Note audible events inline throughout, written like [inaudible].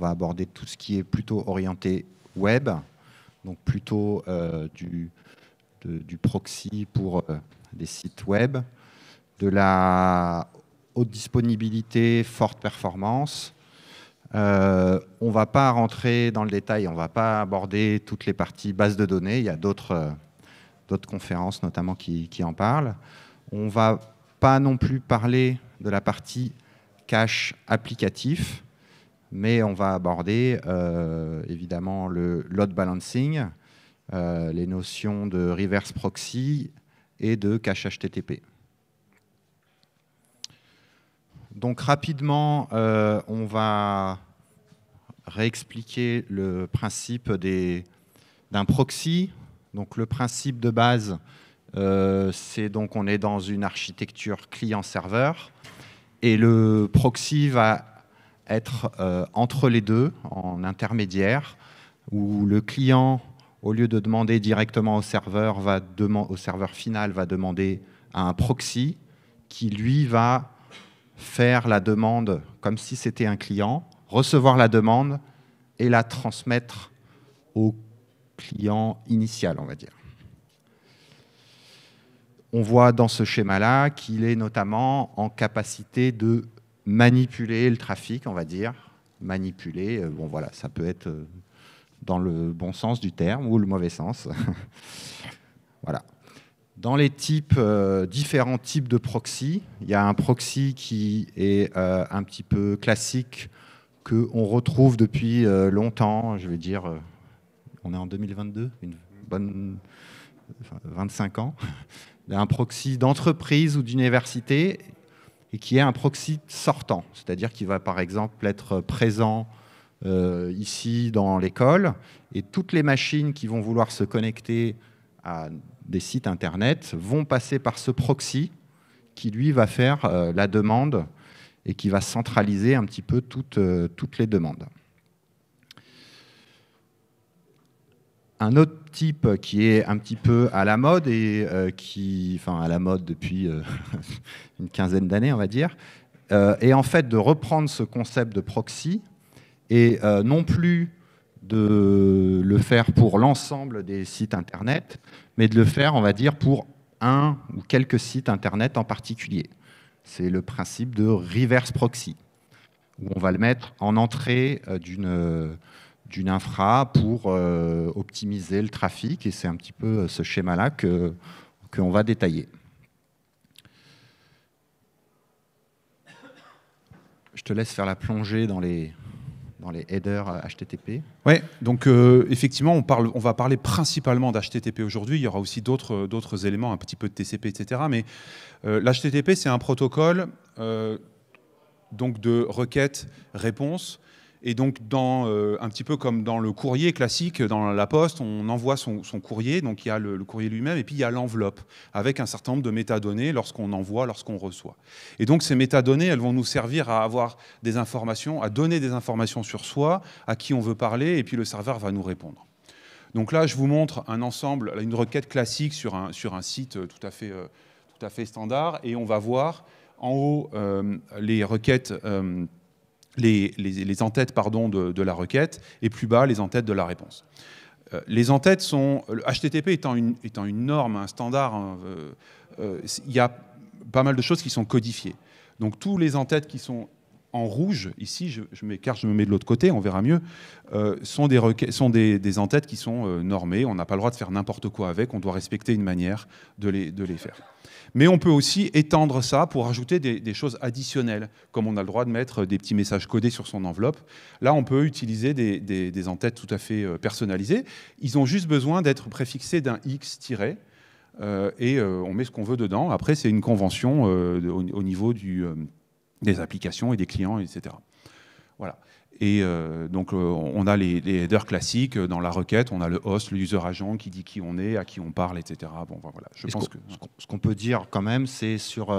On va aborder tout ce qui est plutôt orienté web, donc plutôt euh, du, proxy pour des euh, sites web, de la haute disponibilité, forte performance. Euh, on ne va pas rentrer dans le détail, on ne va pas aborder toutes les parties bases de données. Il y a d'autres conférences notamment qui, qui, en parlent. On ne va pas non plus parler de la partie cache applicatif, mais on va aborder euh, évidemment le load balancing, euh, les notions de reverse proxy et de cache HTTP. Donc rapidement, euh, on va réexpliquer le principe d'un proxy. Donc le principe de base, c'est donc on est dans une architecture client-serveur et le proxy va être euh, entre les deux, en intermédiaire, où le client, au lieu de demander directement au serveur, va au serveur final, va demander à un proxy qui, lui, va faire la demande comme si c'était un client, recevoir la demande et la transmettre au client initial, on va dire. On voit dans ce schéma-là qu'il est notamment en capacité de manipuler le trafic, on va dire. Manipuler, euh, bon voilà, ça peut être euh, dans le bon sens du terme ou le mauvais sens. [laughs] voilà. Dans les types, euh, différents types de proxy, il y a un proxy qui est un petit peu classique, qu'on retrouve depuis longtemps, je vais dire, on est en 2022, une bonne 25 ans, [laughs] un proxy d'entreprise ou d'université et qui est un proxy sortant, c'est-à-dire qui va par exemple être présent euh, ici dans l'école, et toutes les machines qui vont vouloir se connecter à des sites Internet vont passer par ce proxy qui lui va faire euh, la demande et qui va centraliser un petit peu toutes euh, les demandes. Un autre type qui est un petit peu à la mode et euh, qui, enfin à la mode depuis euh, [laughs] une quinzaine d'années, on va dire, euh, est en fait de reprendre ce concept de proxy et non plus de le faire pour l'ensemble des sites internet, mais de le faire, on va dire, pour un ou quelques sites internet en particulier. C'est le principe de reverse proxy, où on va le mettre en entrée d'une d'une infra pour euh, optimiser le trafic. Et c'est un petit peu euh, ce schéma-là que qu'on va détailler. Je te laisse faire la plongée dans les, dans les headers HTTP. Oui, donc euh, effectivement, on, parle, on va parler principalement d'HTTP aujourd'hui. Il y aura aussi d'autres, d'autres éléments, un petit peu de TCP, etc. Mais l'HTTP, c'est un protocole donc de requête-réponse et donc, dans, euh, un petit peu comme dans le courrier classique, dans la poste, on envoie son, courrier, donc il y a le, courrier lui-même, et puis il y a l'enveloppe, avec un certain nombre de métadonnées lorsqu'on envoie, lorsqu'on reçoit. Et donc, ces métadonnées, elles vont nous servir à avoir des informations, à donner des informations sur soi, à qui on veut parler, et puis le serveur va nous répondre. Donc là, je vous montre un ensemble, une requête classique sur un, sur un site euh, tout à, fait, euh, tout à fait standard, et on va voir en haut les requêtes les, les, les entêtes pardon, de, la requête et plus bas les entêtes de la réponse. Euh, les entêtes sont. HTTP étant une, étant une norme, un standard, hein, euh, euh, il y a pas mal de choses qui sont codifiées. Donc tous les entêtes qui sont en rouge, ici, je, je me mets de l'autre côté, on verra mieux, euh, sont, des, sont des, des, entêtes qui sont euh, normées. On n'a pas le droit de faire n'importe quoi avec, on doit respecter une manière de les, de les, faire. Mais on peut aussi étendre ça pour ajouter des, choses additionnelles, comme on a le droit de mettre des petits messages codés sur son enveloppe. Là, on peut utiliser des, des entêtes tout à fait euh, personnalisées. Ils ont juste besoin d'être préfixés d'un X tiré. et on met ce qu'on veut dedans. Après, c'est une convention au, niveau du des applications et des clients, etc. Voilà. Et euh, donc, euh, on a les, headers classiques euh, dans la requête. On a le host, le user agent qui dit qui on est, à qui on parle, etc. Bon, voilà. Je pense que ce qu'on peut dire quand même, c'est sur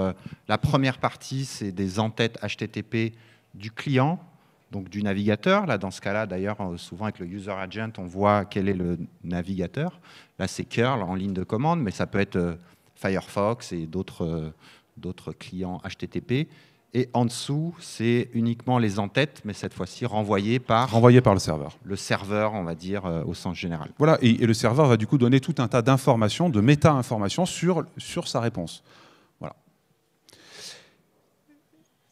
la première partie, c'est des entêtes HTTP du client, donc du navigateur. Là, dans ce cas-là, d'ailleurs, souvent avec le user agent, on voit quel est le navigateur. Là, c'est curl en ligne de commande, mais ça peut être Firefox et d'autres clients HTTP. Et en dessous, c'est uniquement les entêtes, mais cette fois-ci renvoyées par... par le serveur. Le serveur, on va dire, euh, au sens général. Voilà, et, le serveur va du coup donner tout un tas d'informations, de méta-informations sur, sur sa réponse. Voilà.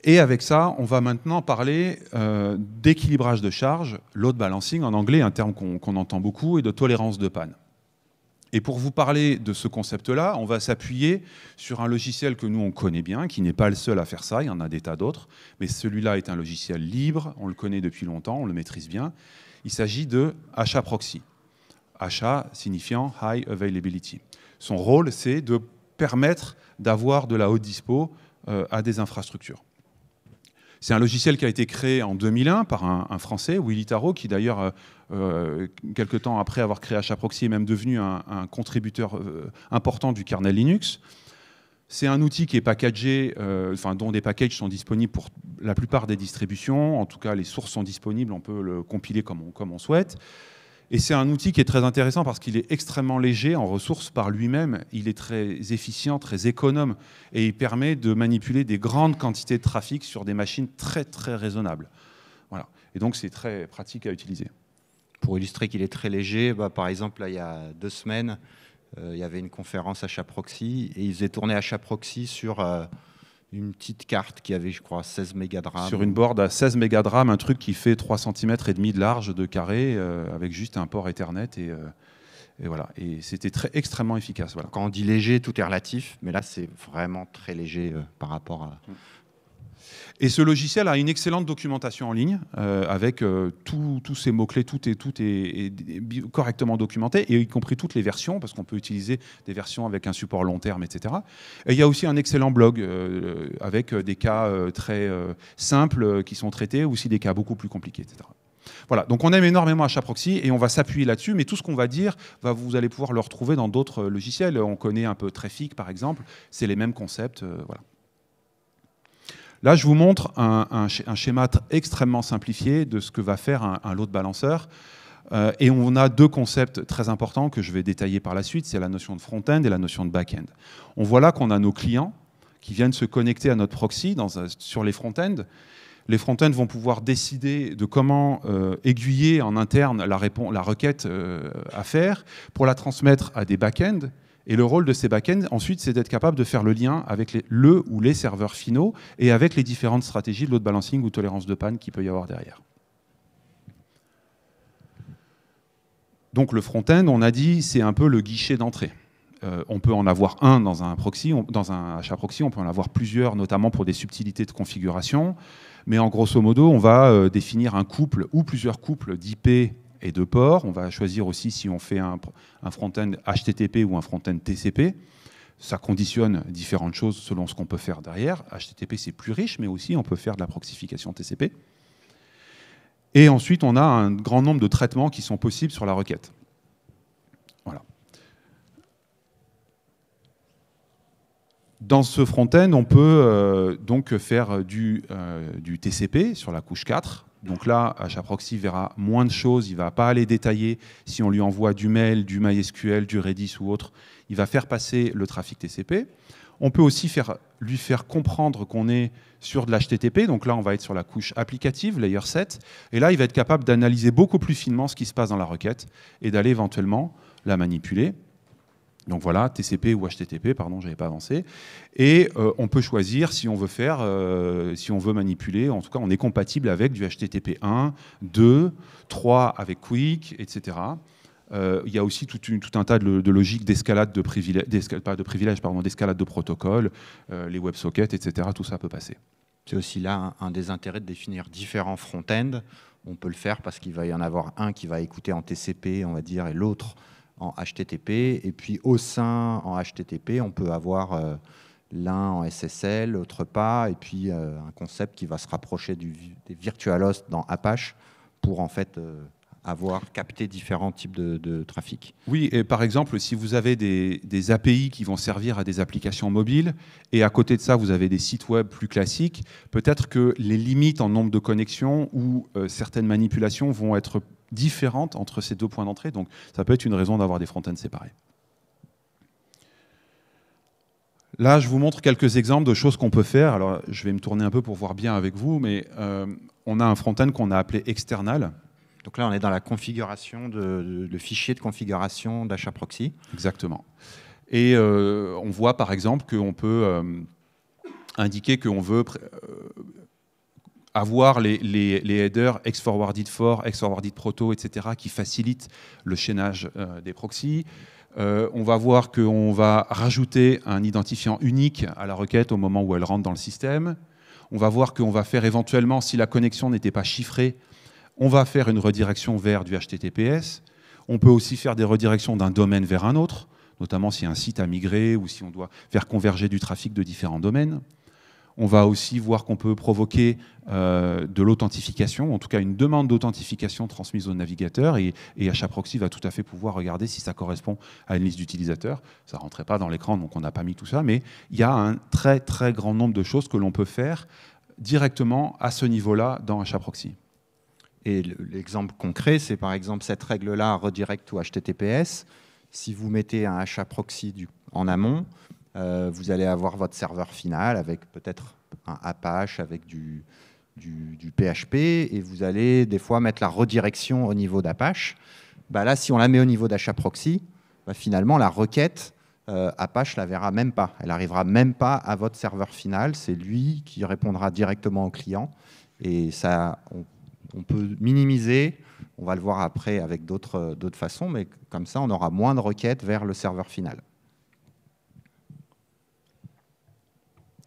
Et avec ça, on va maintenant parler euh, d'équilibrage de charge, load balancing en anglais, un terme qu'on entend beaucoup, et de tolérance de panne. Et pour vous parler de ce concept-là, on va s'appuyer sur un logiciel que nous, on connaît bien, qui n'est pas le seul à faire ça, il y en a des tas d'autres, mais celui-là est un logiciel libre, on le connaît depuis longtemps, on le maîtrise bien. Il s'agit de HA Proxy. HA signifiant High Availability. Son rôle, c'est de permettre d'avoir de la haute dispo euh, à des infrastructures. C'est un logiciel qui a été créé en 2001 par un, Français, Willy Tarot, qui d'ailleurs, euh, euh, quelques temps après avoir créé HAProxy, est même devenu un, contributeur euh, important du kernel Linux. C'est un outil qui est packagé, enfin, dont des packages sont disponibles pour la plupart des distributions. En tout cas, les sources sont disponibles, on peut le compiler comme on souhaite. Et c'est un outil qui est très intéressant parce qu'il est extrêmement léger en ressources par lui-même. Il est très efficient, très économe et il permet de manipuler des grandes quantités de trafic sur des machines très très raisonnables. Voilà. Et donc c'est très pratique à utiliser. Pour illustrer qu'il est très léger, bah, par exemple, là, il y a deux semaines, euh, il y avait une conférence à Chaproxy et ils faisaient tourner à Chaproxy sur euh, une petite carte qui avait, je crois, 16 mégadrames. Sur une board à 16 mégadrames, un truc qui fait 3 cm et demi de large de carré euh, avec juste un port Ethernet euh, et, voilà. Et c'était très extrêmement efficace. Voilà. Quand on dit léger, tout est relatif, mais là c'est vraiment très léger euh, par rapport à, mm. Et ce logiciel a une excellente documentation en ligne euh, avec euh, tous ces mots-clés, tout, est, tout est, correctement documenté, et y compris toutes les versions, parce qu'on peut utiliser des versions avec un support long terme, etc. Et il y a aussi un excellent blog euh, avec des cas très simples qui sont traités, aussi des cas beaucoup plus compliqués, etc. Voilà, donc on aime énormément HAProxy et on va s'appuyer là-dessus, mais tout ce qu'on va dire, vous allez pouvoir le retrouver dans d'autres logiciels. On connaît un peu Traffic, par exemple, c'est les mêmes concepts. voilà. Là, je vous montre un, schéma extrêmement simplifié de ce que va faire un, un lot de euh, et on a deux concepts très importants que je vais détailler par la suite, c'est la notion de front-end et la notion de back-end. On voit là qu'on a nos clients qui viennent se connecter à notre proxy sur les front-end. Les front-end vont pouvoir décider de comment euh, aiguiller en interne la, requête euh, à faire pour la transmettre à des back-end et le rôle de ces backends, ensuite, c'est d'être capable de faire le lien avec le ou les serveurs finaux et avec les différentes stratégies de load balancing ou tolérance de panne qu'il peut y avoir derrière. Donc le front-end, on a dit, c'est un peu le guichet d'entrée. Euh, on peut en avoir un dans un proxy, dans un achat proxy, on peut en avoir plusieurs, notamment pour des subtilités de configuration. Mais en grosso modo, on va euh, définir un couple ou plusieurs couples d'IP et de port. On va choisir aussi si on fait un, front-end HTTP ou un front-end TCP. Ça conditionne différentes choses selon ce qu'on peut faire derrière. HTTP, c'est plus riche, mais aussi on peut faire de la proxification TCP. Et ensuite, on a un grand nombre de traitements qui sont possibles sur la requête. Voilà. Dans ce front-end, on peut euh, donc faire du, euh, TCP sur la couche 4, donc là, HAProxy verra moins de choses, il ne va pas aller détailler si on lui envoie du mail, du MySQL, du Redis ou autre. Il va faire passer le trafic TCP. On peut aussi lui faire comprendre qu'on est sur de l'HTTP, donc là on va être sur la couche applicative, layer 7, et là il va être capable d'analyser beaucoup plus finement ce qui se passe dans la requête et d'aller éventuellement la manipuler. Donc voilà, TCP ou HTTP, pardon, j'avais pas avancé. Et euh, on peut choisir si on veut faire, euh, si on veut manipuler, en tout cas, on est compatible avec du HTTP 1, 2, 3 avec Quick, etc. Euh, il y a aussi tout, un tas de, de logiques d'escalade de privilèges, de privilèges, pardon, d'escalade de protocoles, les WebSockets, etc. Tout ça peut passer. C'est aussi là un, un des intérêts de définir différents front-end. On peut le faire parce qu'il va y en avoir un qui va écouter en TCP, on va dire, et l'autre en HTTP. Et puis au sein en HTTP, on peut avoir euh, l'un en SSL, l'autre pas, et puis euh, un concept qui va se rapprocher du, des virtual host dans Apache pour en fait euh, avoir capté différents types de, trafic. Oui, et par exemple, si vous avez des, des, API qui vont servir à des applications mobiles, et à côté de ça, vous avez des sites web plus classiques, peut-être que les limites en nombre de connexions ou certaines manipulations vont être différentes entre ces deux points d'entrée. Donc ça peut être une raison d'avoir des front-ends séparés. Là, je vous montre quelques exemples de choses qu'on peut faire. Alors, je vais me tourner un peu pour voir bien avec vous, mais euh, on a un front-end qu'on a appelé external. Donc là, on est dans la configuration, de, le fichier de configuration d'achat proxy. Exactement. Et euh, on voit par exemple qu'on peut euh, indiquer qu'on veut avoir les, headers ex-forwarded for, ex-forwarded proto, etc., qui facilitent le chaînage euh, des proxys. Euh, on va voir qu'on va rajouter un identifiant unique à la requête au moment où elle rentre dans le système. On va voir qu'on va faire éventuellement, si la connexion n'était pas chiffrée, on va faire une redirection vers du HTTPS. On peut aussi faire des redirections d'un domaine vers un autre, notamment si un site a migré ou si on doit faire converger du trafic de différents domaines. On va aussi voir qu'on peut provoquer euh, de l'authentification, en tout cas une demande d'authentification transmise au navigateur, et, et HAProxy va tout à fait pouvoir regarder si ça correspond à une liste d'utilisateurs. Ça ne rentrait pas dans l'écran, donc on n'a pas mis tout ça, mais il y a un très très grand nombre de choses que l'on peut faire directement à ce niveau-là dans HAProxy. Et l'exemple concret, c'est par exemple cette règle-là, redirect ou HTTPS. Si vous mettez un HAProxy en amont, euh, vous allez avoir votre serveur final avec peut-être un Apache, avec du, PHP, et vous allez des fois mettre la redirection au niveau d'Apache. Bah là, si on la met au niveau d'achat proxy bah finalement, la requête, euh, Apache la verra même pas. Elle arrivera même pas à votre serveur final. C'est lui qui répondra directement au client. Et ça, on peut minimiser. On va le voir après avec d'autres façons, mais comme ça, on aura moins de requêtes vers le serveur final.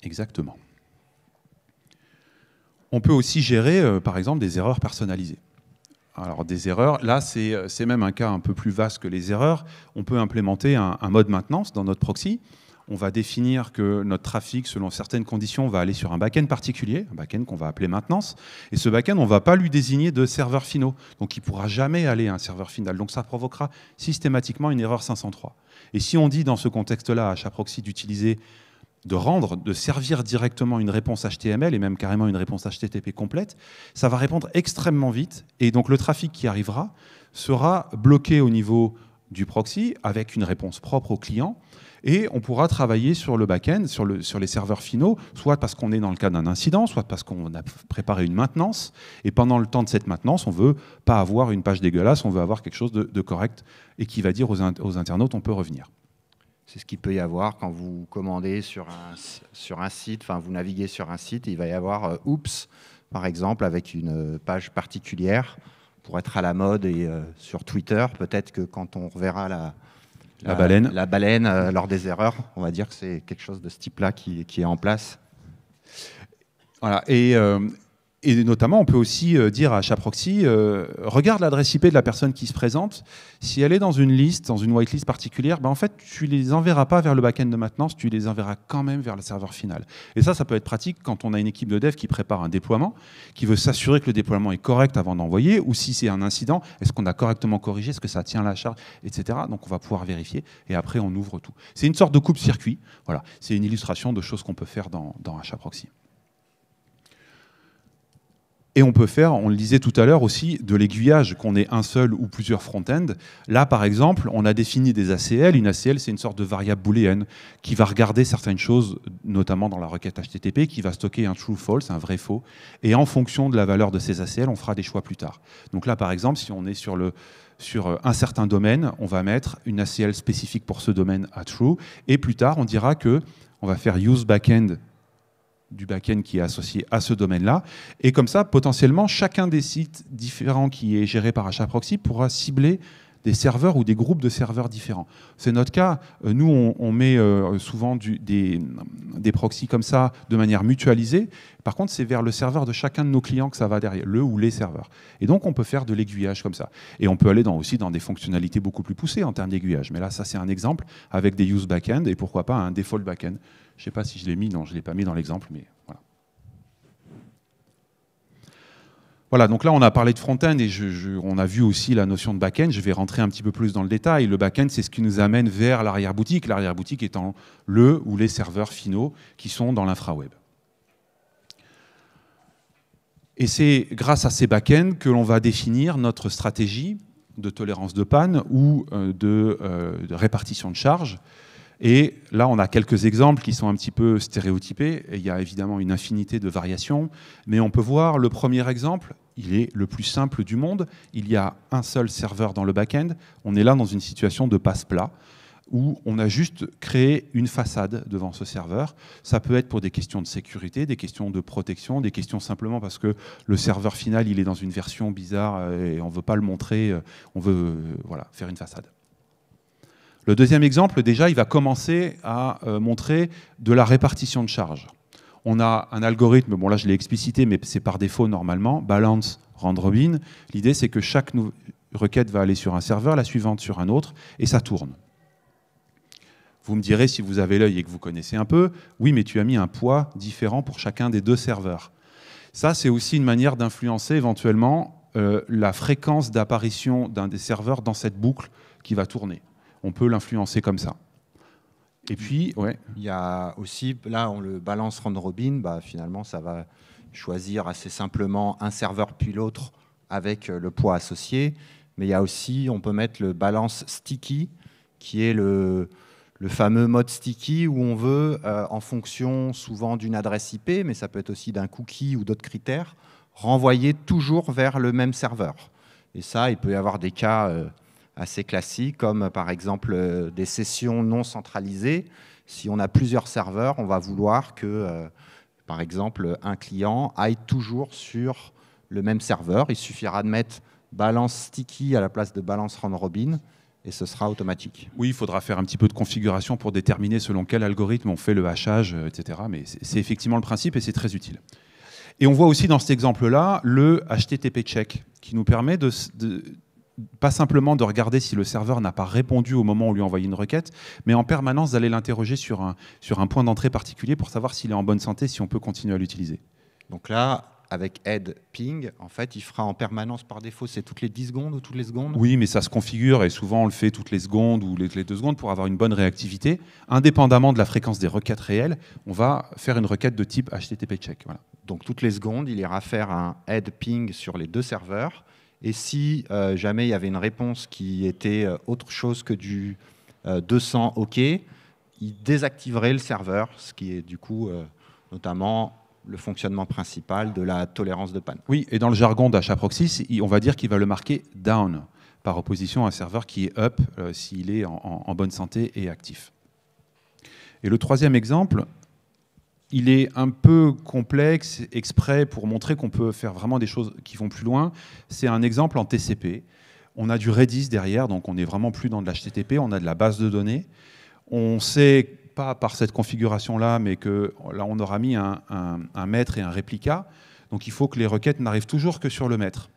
Exactement. On peut aussi gérer, euh, par exemple, des erreurs personnalisées. Alors des erreurs, là euh, c'est même un cas un peu plus vaste que les erreurs. On peut implémenter un, mode maintenance dans notre proxy. On va définir que notre trafic, selon certaines conditions, va aller sur un backend particulier, un backend qu'on va appeler maintenance. Et ce backend, on ne va pas lui désigner de serveur finaux. Donc il ne pourra jamais aller à un serveur final. Donc ça provoquera systématiquement une erreur 503. Et si on dit dans ce contexte-là à chaque proxy d'utiliser de rendre, de servir directement une réponse HTML et même carrément une réponse HTTP complète, ça va répondre extrêmement vite. Et donc le trafic qui arrivera sera bloqué au niveau du proxy avec une réponse propre au client. Et on pourra travailler sur le back-end, sur, les serveurs finaux, soit parce qu'on est dans le cas d'un incident, soit parce qu'on a préparé une maintenance. Et pendant le temps de cette maintenance, on veut pas avoir une page dégueulasse, on veut avoir quelque chose de, correct et qui va dire aux internautes on peut revenir. C'est ce qu'il peut y avoir quand vous commandez sur un, sur un site, enfin vous naviguez sur un site, il va y avoir euh, Oups, par exemple, avec une euh, page particulière pour être à la mode et euh, sur Twitter. Peut-être que quand on reverra la, la, baleine, la baleine lors des erreurs, on va dire que c'est quelque chose de ce type-là qui, qui, est en place. Voilà, et, et notamment, on peut aussi euh, dire à HAProxy, euh, regarde l'adresse IP de la personne qui se présente. Si elle est dans une liste, dans une whitelist particulière, ben en fait, tu les enverras pas vers le back-end de maintenance, tu les enverras quand même vers le serveur final. Et ça, ça peut être pratique quand on a une équipe de dev qui prépare un déploiement, qui veut s'assurer que le déploiement est correct avant d'envoyer, ou si c'est un incident, est-ce qu'on a correctement corrigé, est-ce que ça tient la charge, etc. Donc, on va pouvoir vérifier, et après, on ouvre tout. C'est une sorte de coupe-circuit. Voilà, c'est une illustration de choses qu'on peut faire dans, dans Proxy. Et on peut faire, on le disait tout à l'heure aussi, de l'aiguillage, qu'on ait un seul ou plusieurs front-end. Là, par exemple, on a défini des ACL. Une ACL, c'est une sorte de variable booléenne qui va regarder certaines choses, notamment dans la requête HTTP, qui va stocker un true-false, un vrai-faux. Et en fonction de la valeur de ces ACL, on fera des choix plus tard. Donc là, par exemple, si on est sur le, sur euh, un certain domaine, on va mettre une ACL spécifique pour ce domaine à true, et plus tard on dira que on va faire use backend du back-end qui est associé à ce domaine-là. Et comme ça, potentiellement, chacun des sites différents qui est géré par Proxy pourra cibler des serveurs ou des groupes de serveurs différents. C'est notre cas. Euh, nous, on, met euh, souvent des, des proxys comme ça de manière mutualisée. Par contre, c'est vers le serveur de chacun de nos clients que ça va derrière, le ou les serveurs. Et donc, on peut faire de l'aiguillage comme ça. Et on peut aller dans, aussi dans des fonctionnalités beaucoup plus poussées en termes d'aiguillage. Mais là, ça, c'est un exemple avec des use backend et pourquoi pas un default backend. Je ne sais pas si je l'ai mis, non, je ne l'ai pas mis dans l'exemple, mais Voilà, donc là on a parlé de front-end et on a vu aussi la notion de back-end. Je vais rentrer un petit peu plus dans le détail. Le back-end, c'est ce qui nous amène vers l'arrière-boutique, l'arrière-boutique étant le ou les serveurs finaux qui sont dans l'infra-web. Et c'est grâce à ces back-ends que l'on va définir notre stratégie de tolérance de panne ou euh, euh, de, répartition de charges. Et là, on a quelques exemples qui sont un petit peu stéréotypés. Et il y a évidemment une infinité de variations. Mais on peut voir le premier exemple il est le plus simple du monde. Il y a un seul serveur dans le back-end. On est là dans une situation de passe-plat où on a juste créé une façade devant ce serveur. Ça peut être pour des questions de sécurité, des questions de protection, des questions simplement parce que le serveur final, il est dans une version bizarre euh, et on ne veut pas le montrer, euh, on veut euh, voilà, faire une façade. Le deuxième exemple, déjà, il va commencer à montrer de la répartition de charges. On a un algorithme, bon là je l'ai explicité, mais c'est par défaut normalement, balance, round robin. L'idée c'est que chaque requête va aller sur un serveur, la suivante sur un autre, et ça tourne. Vous me direz si vous avez l'œil et que vous connaissez un peu, oui mais tu as mis un poids différent pour chacun des deux serveurs. Ça c'est aussi une manière d'influencer éventuellement euh, la fréquence d'apparition d'un des serveurs dans cette boucle qui va tourner. On peut l'influencer comme ça. Et puis, ouais. Il y a aussi, là, on le balance round-robin, bah, finalement, ça va choisir assez simplement un serveur puis l'autre avec euh, le poids associé. Mais il y a aussi, on peut mettre le balance sticky, qui est le, le fameux mode sticky où on veut, euh, en fonction souvent d'une adresse IP, mais ça peut être aussi d'un cookie ou d'autres critères, renvoyer toujours vers le même serveur. Et ça, il peut y avoir des cas euh, assez classiques, comme euh, par exemple euh, des sessions non centralisées. Si on a plusieurs serveurs, on va vouloir que, euh, par exemple, un client aille toujours sur le même serveur. Il suffira de mettre balance sticky à la place de balance round robin et ce sera automatique. Oui, il faudra faire un petit peu de configuration pour déterminer selon quel algorithme on fait le hachage, etc. Mais c'est effectivement le principe et c'est très utile. Et on voit aussi dans cet exemple-là le HTTP check qui nous permet de, de, pas simplement de regarder si le serveur n'a pas répondu au moment où on lui envoyé une requête, mais en permanence d'aller l'interroger sur un, point d'entrée particulier pour savoir s'il est en bonne santé, si on peut continuer à l'utiliser. Donc là, avec add ping, en fait, il fera en permanence par défaut, c'est toutes les 10 secondes ou toutes les secondes Oui, mais ça se configure et souvent on le fait toutes les secondes ou les deux secondes pour avoir une bonne réactivité. Indépendamment de la fréquence des requêtes réelles, on va faire une requête de type HTTP check. Donc toutes les secondes, il ira faire un add ping sur les deux serveurs et si euh, jamais il y avait une réponse qui était euh, autre chose que du 200 euh, OK, il désactiverait le serveur, ce qui est du coup notamment le fonctionnement principal de la tolérance de panne. Oui, et dans le jargon d'achat proxy, on va dire qu'il va le marquer down par opposition à un serveur qui est up s'il est en, en, bonne santé et actif. Et le troisième exemple, il est un peu complexe, exprès, pour montrer qu'on peut faire vraiment des choses qui vont plus loin. C'est un exemple en TCP. On a du Redis derrière, donc on n'est vraiment plus dans de l'HTTP, on a de la base de données. On sait, pas par cette configuration-là, mais que là, on aura mis un, maître et un réplica. Donc il faut que les requêtes n'arrivent toujours que sur le maître.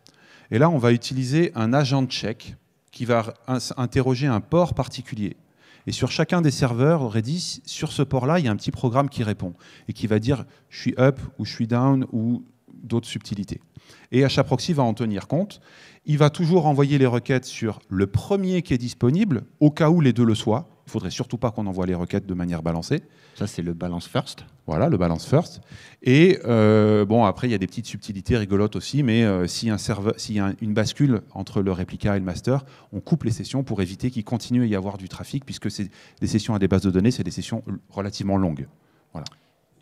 Et là, on va utiliser un agent de check qui va interroger un port particulier. Et sur chacun des serveurs, Redis, sur ce port-là, il y a un petit programme qui répond et qui va dire je suis up ou je suis down ou d'autres subtilités. Et HAProxy va en tenir compte. Il va toujours envoyer les requêtes sur le premier qui est disponible, au cas où les deux le soient. Il ne faudrait surtout pas qu'on envoie les requêtes de manière balancée. Ça, c'est le balance first voilà, le balance first. Et euh, bon, après, il y a des petites subtilités rigolotes aussi, mais euh, si s'il y, a une bascule entre le réplica et le master, on coupe les sessions pour éviter qu'il continue à y avoir du trafic, puisque c'est des sessions à des bases de données, c'est des sessions relativement longues. Voilà.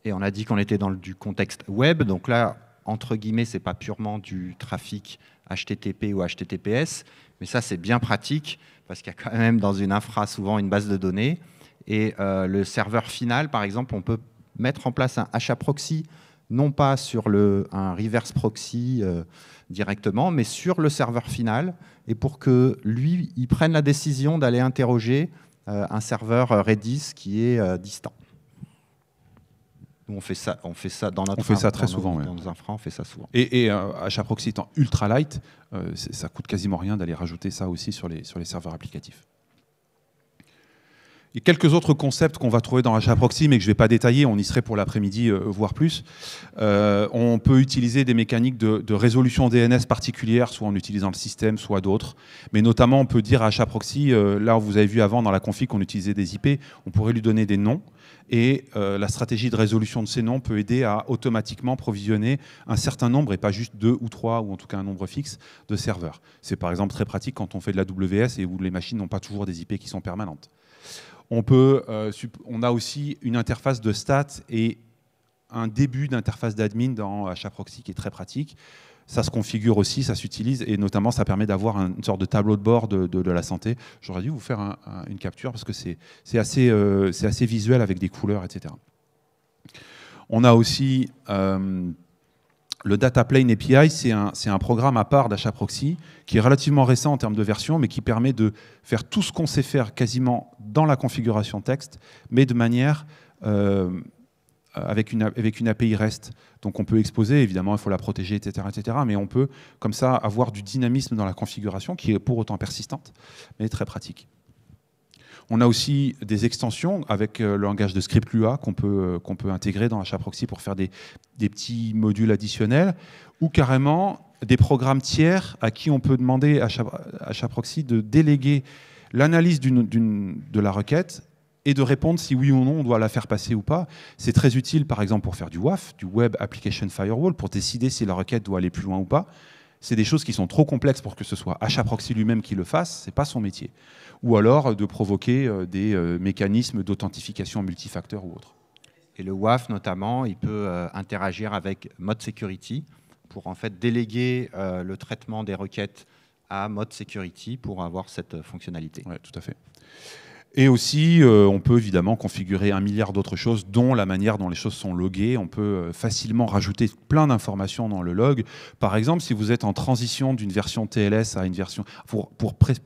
Et on a dit qu'on était dans du contexte web, donc là, entre guillemets, c'est pas purement du trafic HTTP ou HTTPS, mais ça, c'est bien pratique, parce qu'il y a quand même dans une infra souvent une base de données. Et euh, le serveur final, par exemple, on peut mettre en place un HAProxy, proxy, non pas sur le, un reverse proxy euh, directement, mais sur le serveur final, et pour que lui, il prenne la décision d'aller interroger euh, un serveur euh, Redis qui est distant. on fait ça, on fait ça dans notre. On fait ça très souvent. Nos, on fait ça souvent. Et, et HAProxy étant ultra light, ça coûte quasiment rien d'aller rajouter ça aussi sur les, sur les serveurs applicatifs. Il y a quelques autres concepts qu'on va trouver dans HAProxy mais que je ne vais pas détailler, on y serait pour l'après-midi, euh, voire plus. Euh, on peut utiliser des mécaniques de, résolution DNS particulières, soit en utilisant le système, soit d'autres. Mais notamment, on peut dire à HAProxy, proxy, où euh, là, vous avez vu avant dans la config qu'on utilisait des IP, on pourrait lui donner des noms. Et la stratégie de résolution de ces noms peut aider à automatiquement provisionner un certain nombre, et pas juste deux ou trois, ou en tout cas un nombre fixe, de serveurs. C'est par exemple très pratique quand on fait de la WS et où les machines n'ont pas toujours des IP qui sont permanentes. Euh, on, a aussi une interface de stats et un début d'interface d'admin dans HAProxy qui est très pratique. Ça se configure aussi, ça s'utilise et notamment ça permet d'avoir une sorte de tableau de bord de, la santé. J'aurais dû vous faire une capture parce que euh, c'est assez, visuel avec des couleurs, etc. On a aussi euh, le Data Plane API, c'est un, programme à part d'achat proxy qui est relativement récent en termes de version, mais qui permet de faire tout ce qu'on sait faire quasiment dans la configuration texte, mais de manière euh, avec, une, avec une API REST. Donc on peut exposer, évidemment, il faut la protéger, etc., etc. Mais on peut, comme ça, avoir du dynamisme dans la configuration qui est pour autant persistante, mais très pratique. On a aussi des extensions avec euh, le langage de script Lua qu'on peut, euh, qu'on peut intégrer dans HAProxy pour faire des, petits modules additionnels ou carrément des programmes tiers à qui on peut demander à HAProxy de déléguer l'analyse de la requête et de répondre si oui ou non on doit la faire passer ou pas. C'est très utile par exemple pour faire du WAF, du Web Application Firewall, pour décider si la requête doit aller plus loin ou pas. C'est des choses qui sont trop complexes pour que ce soit HAProxy lui-même qui le fasse, ce n'est pas son métier ou alors de provoquer euh, des euh, mécanismes d'authentification multifacteur ou autre. Et le WAF notamment, il peut euh, interagir avec Mode Security pour en fait déléguer le traitement des requêtes à Mode Security pour avoir cette fonctionnalité. Oui, tout à fait. Et aussi, euh, on peut évidemment configurer un milliard d'autres choses, dont la manière dont les choses sont loguées. On peut euh, facilement rajouter plein d'informations dans le log. Par exemple, si vous êtes en transition d'une version TLS à une version... Pour,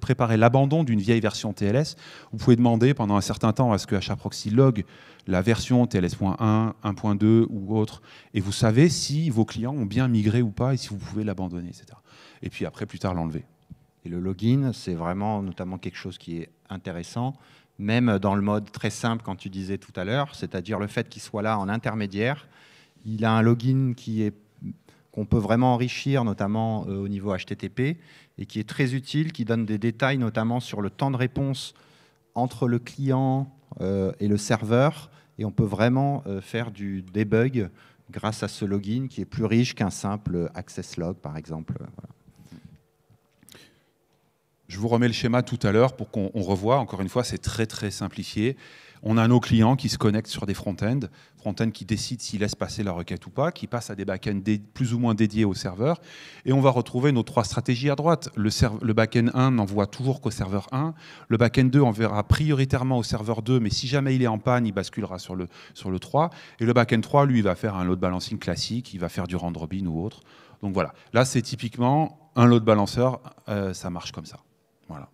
préparer l'abandon d'une vieille version TLS, vous pouvez demander pendant un certain temps à ce que HAProxy log la version TLS.1, 1.2 ou autre, et vous savez si vos clients ont bien migré ou pas, et si vous pouvez l'abandonner, etc. Et puis après, plus tard, l'enlever. Et le login, c'est vraiment notamment quelque chose qui est intéressant même dans le mode très simple quand tu disais tout à l'heure, c'est-à-dire le fait qu'il soit là en intermédiaire. Il a un login qui est qu'on peut vraiment enrichir, notamment euh, au niveau HTTP, et qui est très utile, qui donne des détails notamment sur le temps de réponse entre le client euh, et le serveur. Et on peut vraiment euh, faire du debug grâce à ce login qui est plus riche qu'un simple access log, par exemple. Je vous remets le schéma tout à l'heure pour qu'on revoie. Encore une fois, c'est très très simplifié. On a nos clients qui se connectent sur des front-end, front-end qui décident s'ils laissent passer la requête ou pas, qui passent à des back-end plus ou moins dédiés au serveur. Et on va retrouver nos trois stratégies à droite. Le, back-end 1 n'envoie toujours qu'au serveur 1. Le back-end 2 enverra prioritairement au serveur 2, mais si jamais il est en panne, il basculera sur le, sur le 3. Et le back-end 3, lui, il va faire un load balancing classique, il va faire du round robin ou autre. Donc voilà, là c'est typiquement un load balancer, euh, ça marche comme ça. Voilà.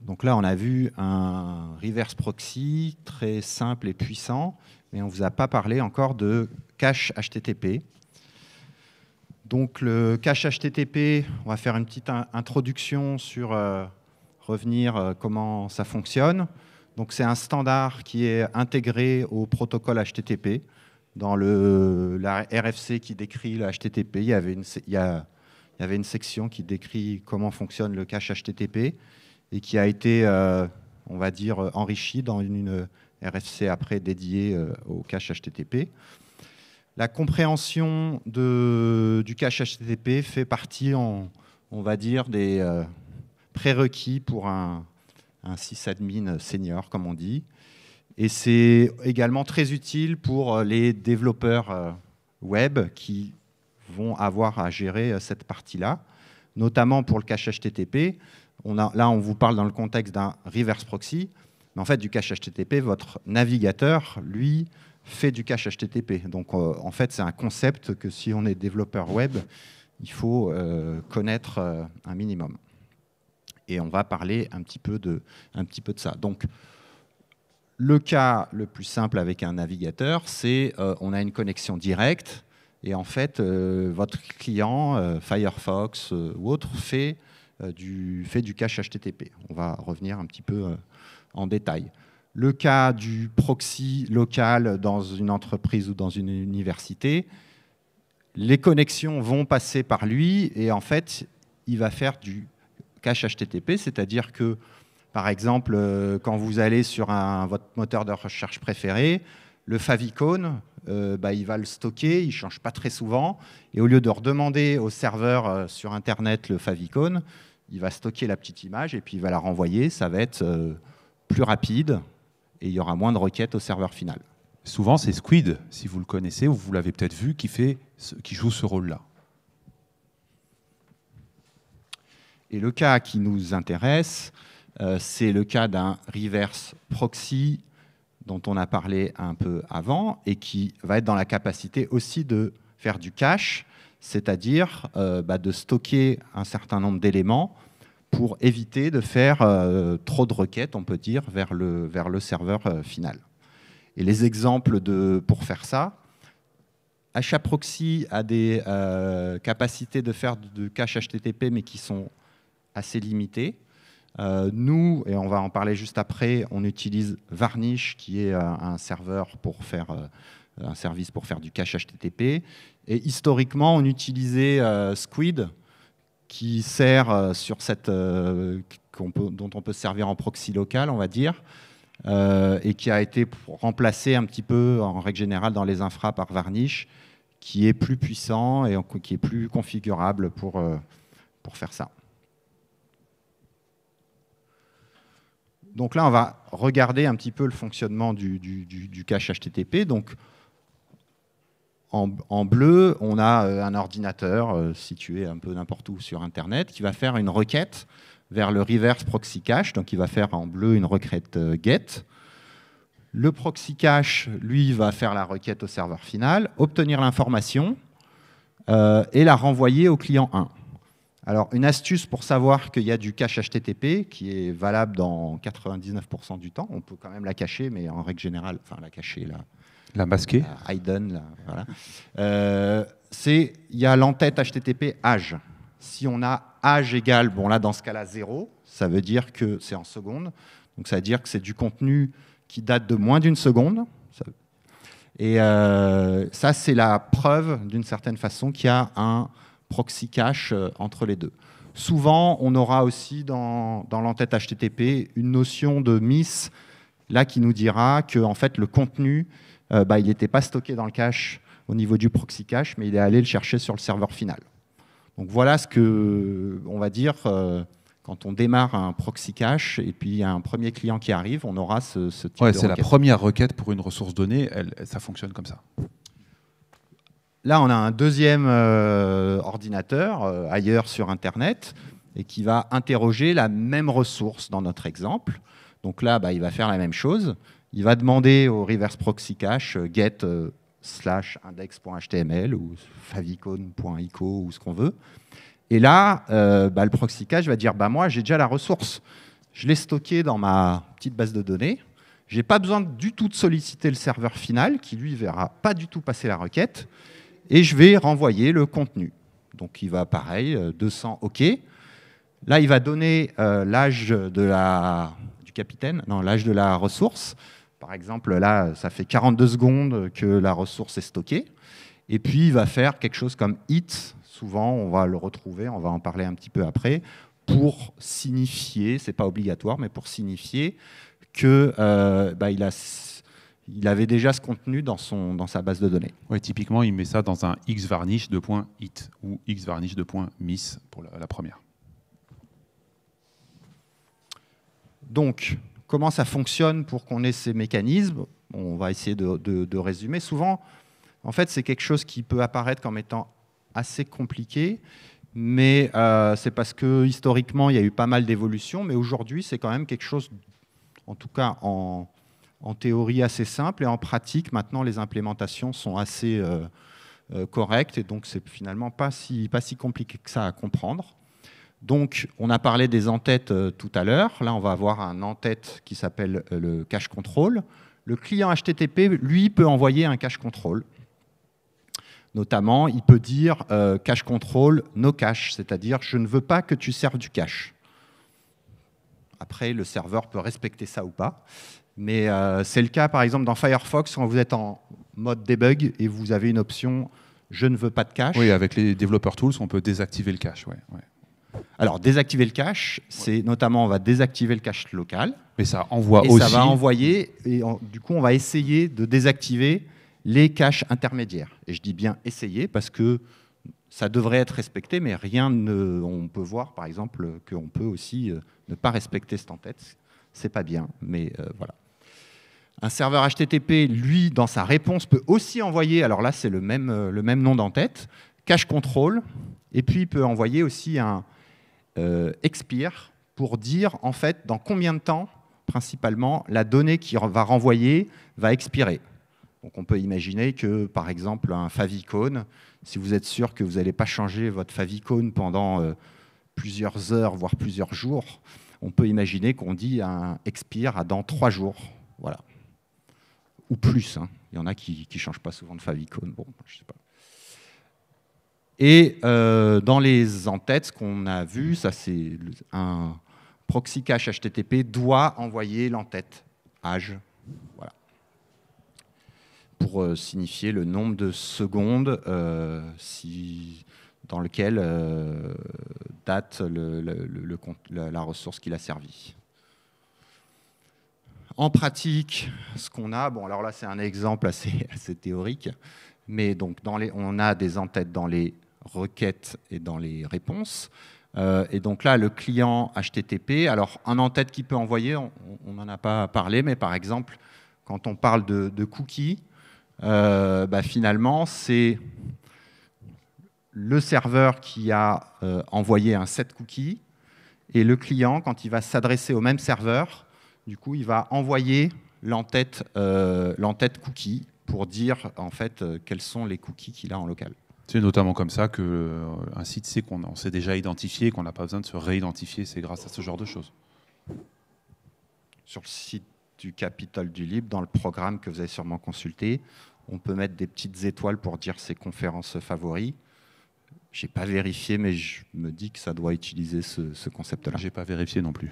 Donc là, on a vu un reverse proxy très simple et puissant, mais on ne vous a pas parlé encore de cache HTTP. Donc le cache HTTP, on va faire une petite introduction sur euh, revenir euh, comment ça fonctionne. Donc c'est un standard qui est intégré au protocole HTTP dans le, la RFC qui décrit le HTTP, il y, avait une, section qui décrit comment fonctionne le cache HTTP et qui a été, euh, on va dire, enrichie dans une, RFC après dédiée euh, au cache HTTP. La compréhension du cache HTTP fait partie, on va dire, des euh, prérequis pour un sysadmin senior, comme on dit. Et c'est également très utile pour euh, les développeurs euh, web qui vont avoir à gérer euh, cette partie-là, notamment pour le cache HTTP. On a, là, on vous parle dans le contexte d'un reverse proxy, mais en fait, du cache HTTP, votre navigateur, lui, fait du cache HTTP. Donc, en fait, c'est un concept que si on est développeur web, il faut connaître un minimum. Et on va parler un petit peu de, un petit peu de ça. Donc, le cas le plus simple avec un navigateur, c'est euh, on a une connexion directe et en fait euh, votre client euh, Firefox ou autre fait du fait du cache HTTP. On va revenir un petit peu en détail. Le cas du proxy local dans une entreprise ou dans une université, les connexions vont passer par lui et en fait il va faire du cache HTTP, c'est-à-dire que par exemple, euh, quand vous allez sur votre moteur de recherche préféré, le favicon, euh, bah, il va le stocker, il ne change pas très souvent. Et au lieu de redemander au serveur euh, sur Internet le favicon, il va stocker la petite image et puis il va la renvoyer. Ça va être plus rapide et il y aura moins de requêtes au serveur final. Souvent, c'est Squid, si vous le connaissez ou vous l'avez peut-être vu, qui, fait qui joue ce rôle-là. Et le cas qui nous intéresse, euh, c'est le cas d'un reverse proxy dont on a parlé un peu avant et qui va être dans la capacité aussi de faire du cache, c'est-à-dire euh, bah, de stocker un certain nombre d'éléments pour éviter de faire euh, trop de requêtes, on peut dire, vers le, serveur final. Et les exemples pour faire ça, HAProxy a des capacités de faire du cache HTTP, mais qui sont assez limitées. Euh, nous, et on va en parler juste après, on utilise Varnish, qui est euh, un serveur pour faire euh, un service pour faire du cache HTTP. Et historiquement, on utilisait Squid, qui sert sur cette dont on peut servir en proxy local, on va dire, et qui a été remplacé un petit peu en règle générale dans les infra par Varnish, qui est plus puissant et qui est plus configurable pour, pour faire ça. Donc là, on va regarder un petit peu le fonctionnement du, cache HTTP. Donc, en, bleu, on a euh, un ordinateur euh, situé un peu n'importe où sur Internet qui va faire une requête vers le reverse proxy cache. Donc, il va faire en bleu une requête euh, GET. Le proxy cache, lui, va faire la requête au serveur final, obtenir l'information et la renvoyer au client 1. Alors, une astuce pour savoir qu'il y a du cache HTTP qui est valable dans 99% du temps. On peut quand même la cacher, mais en règle générale, enfin la cacher, la, la masquer. La hidden, voilà. Euh, c'est, il y a l'entête HTTP age. Si on a age égal, bon là dans ce cas-là 0, ça veut dire que c'est en seconde. Donc ça veut dire que c'est du contenu qui date de moins d'une seconde. Et euh, ça, c'est la preuve d'une certaine façon qu'il y a un proxy cache euh, entre les deux. Souvent, on aura aussi dans, l'entête HTTP une notion de miss, là qui nous dira que en fait le contenu, euh, bah, il n'était pas stocké dans le cache au niveau du proxy cache, mais il est allé le chercher sur le serveur final. Donc voilà ce que on va dire euh, quand on démarre un proxy cache et puis il y a un premier client qui arrive, on aura ce, type ouais, de. c'est la première requête pour une ressource donnée, ça fonctionne comme ça. Là, on a un deuxième euh, ordinateur euh, ailleurs sur Internet et qui va interroger la même ressource dans notre exemple. Donc là, bah, il va faire la même chose. Il va demander au reverse proxy cache euh, get slash index.html ou favicon.ico ou ce qu'on veut. Et là, bah, le proxy cache va dire bah, Moi, j'ai déjà la ressource. Je l'ai stockée dans ma petite base de données. Je n'ai pas besoin du tout de solliciter le serveur final qui, lui, verra pas du tout passer la requête et je vais renvoyer le contenu. Donc il va pareil, 200 euh, OK. Là, il va donner euh, l'âge de la, du capitaine, non, l'âge de la ressource. Par exemple, là, ça fait 42 secondes que la ressource est stockée. Et puis, il va faire quelque chose comme hit. Souvent, on va le retrouver, on va en parler un petit peu après, pour signifier, c'est pas obligatoire, mais pour signifier que euh, bah, il a il avait déjà ce contenu dans, son, dans sa base de données. Ouais, typiquement, il met ça dans un xvarnish de ou xvarnish de miss pour la, première. Donc, comment ça fonctionne pour qu'on ait ces mécanismes On va essayer de, résumer. Souvent, en fait, c'est quelque chose qui peut apparaître comme étant assez compliqué, mais euh, c'est parce que historiquement, il y a eu pas mal d'évolutions, mais aujourd'hui, c'est quand même quelque chose, en tout cas en, en théorie assez simple et en pratique, maintenant, les implémentations sont assez euh, euh, correctes et donc c'est finalement pas si, pas si compliqué que ça à comprendre. Donc, on a parlé des entêtes euh, tout à l'heure. Là, on va avoir un entête qui s'appelle le cache control. Le client HTTP, lui, peut envoyer un cache control. Notamment, il peut dire cache control, no cache, c'est-à-dire je ne veux pas que tu serves du cache. Après, le serveur peut respecter ça ou pas. Mais euh, c'est le cas, par exemple, dans Firefox, quand vous êtes en mode debug et vous avez une option je ne veux pas de cache. Oui, avec les developer tools, on peut désactiver le cache. Ouais, Alors, désactiver le cache, c'est notamment, on va désactiver le cache local. Mais ça envoie et Ça va envoyer, et du coup, on va essayer de désactiver les caches intermédiaires. Et je dis bien essayer parce que ça devrait être respecté, mais rien ne. On peut voir, par exemple, qu'on peut aussi euh, ne pas respecter cette en-tête. C'est pas bien, mais euh, voilà. Un serveur HTTP, lui, dans sa réponse, peut aussi envoyer. Alors là, c'est le même, euh, le même nom d'entête, cache control, et puis il peut envoyer aussi un expire pour dire en fait dans combien de temps, principalement, la donnée qui va renvoyer va expirer. Donc on peut imaginer que, par exemple, un favicon si vous êtes sûr que vous n'allez pas changer votre favicon pendant euh, plusieurs heures, voire plusieurs jours, on peut imaginer qu'on dit un expire à dans trois jours. Voilà. Ou plus. Hein. Il y en a qui ne changent pas souvent de favicon. Bon, je sais pas. Et euh, dans les entêtes, ce qu'on a vu, ça c'est un proxy cache HTTP doit envoyer l'entête, âge. Voilà pour euh, signifier le nombre de secondes euh, dans lequel euh, date la, ressource qu'il a servi. En pratique, ce qu'on a, bon alors là c'est un exemple [laughs] assez, théorique, mais donc dans les, on a des entêtes dans les requêtes et dans les réponses. et donc là, le client HTTP, alors un entête tête qui peut envoyer, on n'en a pas parlé, mais par exemple, quand on parle de cookies, euh, bah finalement, c'est le serveur qui a euh, envoyé un set cookie et le client, quand il va s'adresser au même serveur, du coup, il va envoyer len euh, cookie pour dire en fait euh, quels sont les cookies qu'il a en local. C'est notamment comme ça que un site sait qu'on s'est déjà identifié, qu'on n'a pas besoin de se réidentifier. C'est grâce à ce genre de choses. Sur le site du Capitole du Libre, dans le programme que vous avez sûrement consulté, on peut mettre des petites étoiles pour dire ses conférences favoris. n'ai pas vérifié, mais je me dis que ça doit utiliser ce, concept-là. Je n'ai pas vérifié non plus.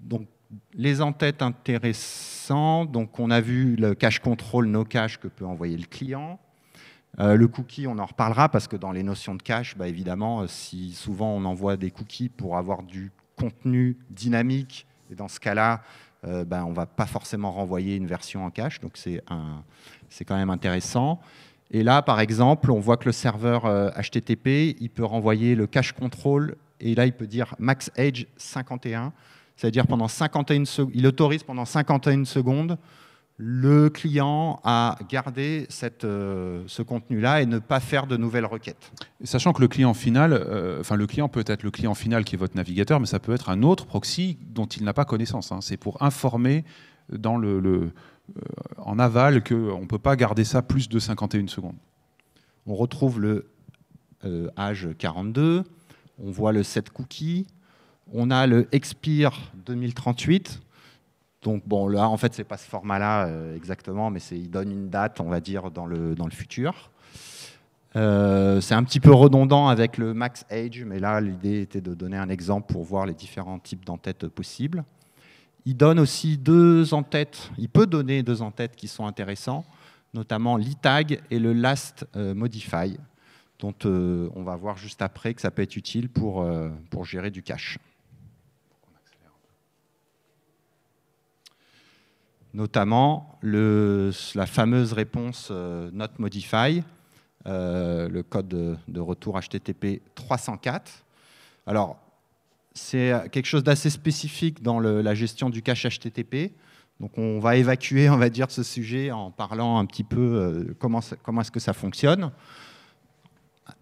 Donc les entêtes intéressants. Donc, on a vu le cache control, no cache que peut envoyer le client. Euh, le cookie, on en reparlera parce que dans les notions de cache, bah, évidemment, euh, si souvent on envoie des cookies pour avoir du contenu dynamique, et dans ce cas-là, euh, ben, on ne va pas forcément renvoyer une version en cache, donc c'est quand même intéressant. Et là, par exemple, on voit que le serveur HTTP, euh, il peut renvoyer le cache control, et là, il peut dire max age 51, c'est-à-dire pendant 51 secondes, il autorise pendant 51 secondes le client a gardé euh, ce contenu-là et ne pas faire de nouvelles requêtes. Sachant que le client final, euh, enfin le client peut être le client final qui est votre navigateur, mais ça peut être un autre proxy dont il n'a pas connaissance. Hein. C'est pour informer dans le, euh, en aval qu'on ne peut pas garder ça plus de 51 secondes. On retrouve le âge 42, on voit le set cookie, on a le expire 2038 donc bon, là, en fait, c'est pas ce format-là euh, exactement, mais il donne une date, on va dire, dans le, dans le futur. Euh, c'est un petit peu redondant avec le max age, mais là, l'idée était de donner un exemple pour voir les différents types d'entêtes possibles. Il donne aussi deux entêtes, il peut donner deux entêtes qui sont intéressants, notamment l'itag et le last euh, modify, dont on va voir juste après que ça peut être utile pour, pour gérer du cache. notamment la fameuse réponse euh, not modify, euh, le code de, retour HTTP 304. Alors, c'est quelque chose d'assez spécifique dans la gestion du cache HTTP. Donc on va évacuer, on va dire, ce sujet en parlant un petit peu euh, comment, est-ce que ça fonctionne.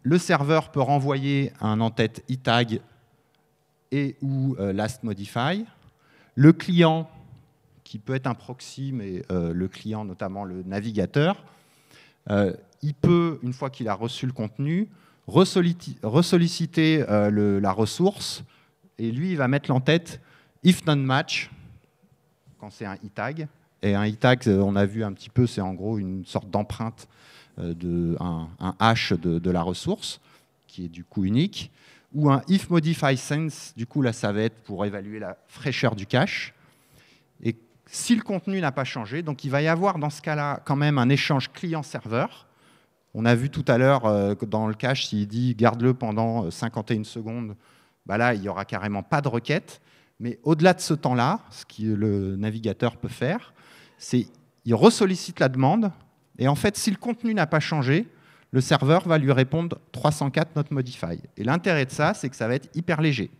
Le serveur peut renvoyer un en-tête e-tag et ou last modify. Le client qui peut être un proxy, mais euh, le client, notamment le navigateur, euh, il peut, une fois qu'il a reçu le contenu, ressolliciter euh, la ressource, et lui, il va mettre tête « if non match, quand c'est un e-tag. Et un e-tag, on a vu un petit peu, c'est en gros une sorte d'empreinte, de, un, hash de, de, la ressource, qui est du coup unique, ou un if modify sense, du coup là ça va être pour évaluer la fraîcheur du cache, si le contenu n'a pas changé, donc il va y avoir dans ce cas-là quand même un échange client-serveur. On a vu tout à l'heure euh, dans le cache, s'il dit garde-le pendant 51 euh, secondes, bah là, il n'y aura carrément pas de requête. Mais au-delà de ce temps-là, ce que euh, le navigateur peut faire, c'est il ressollicite la demande. Et en fait, si le contenu n'a pas changé, le serveur va lui répondre 304 not modify. Et l'intérêt de ça, c'est que ça va être hyper léger.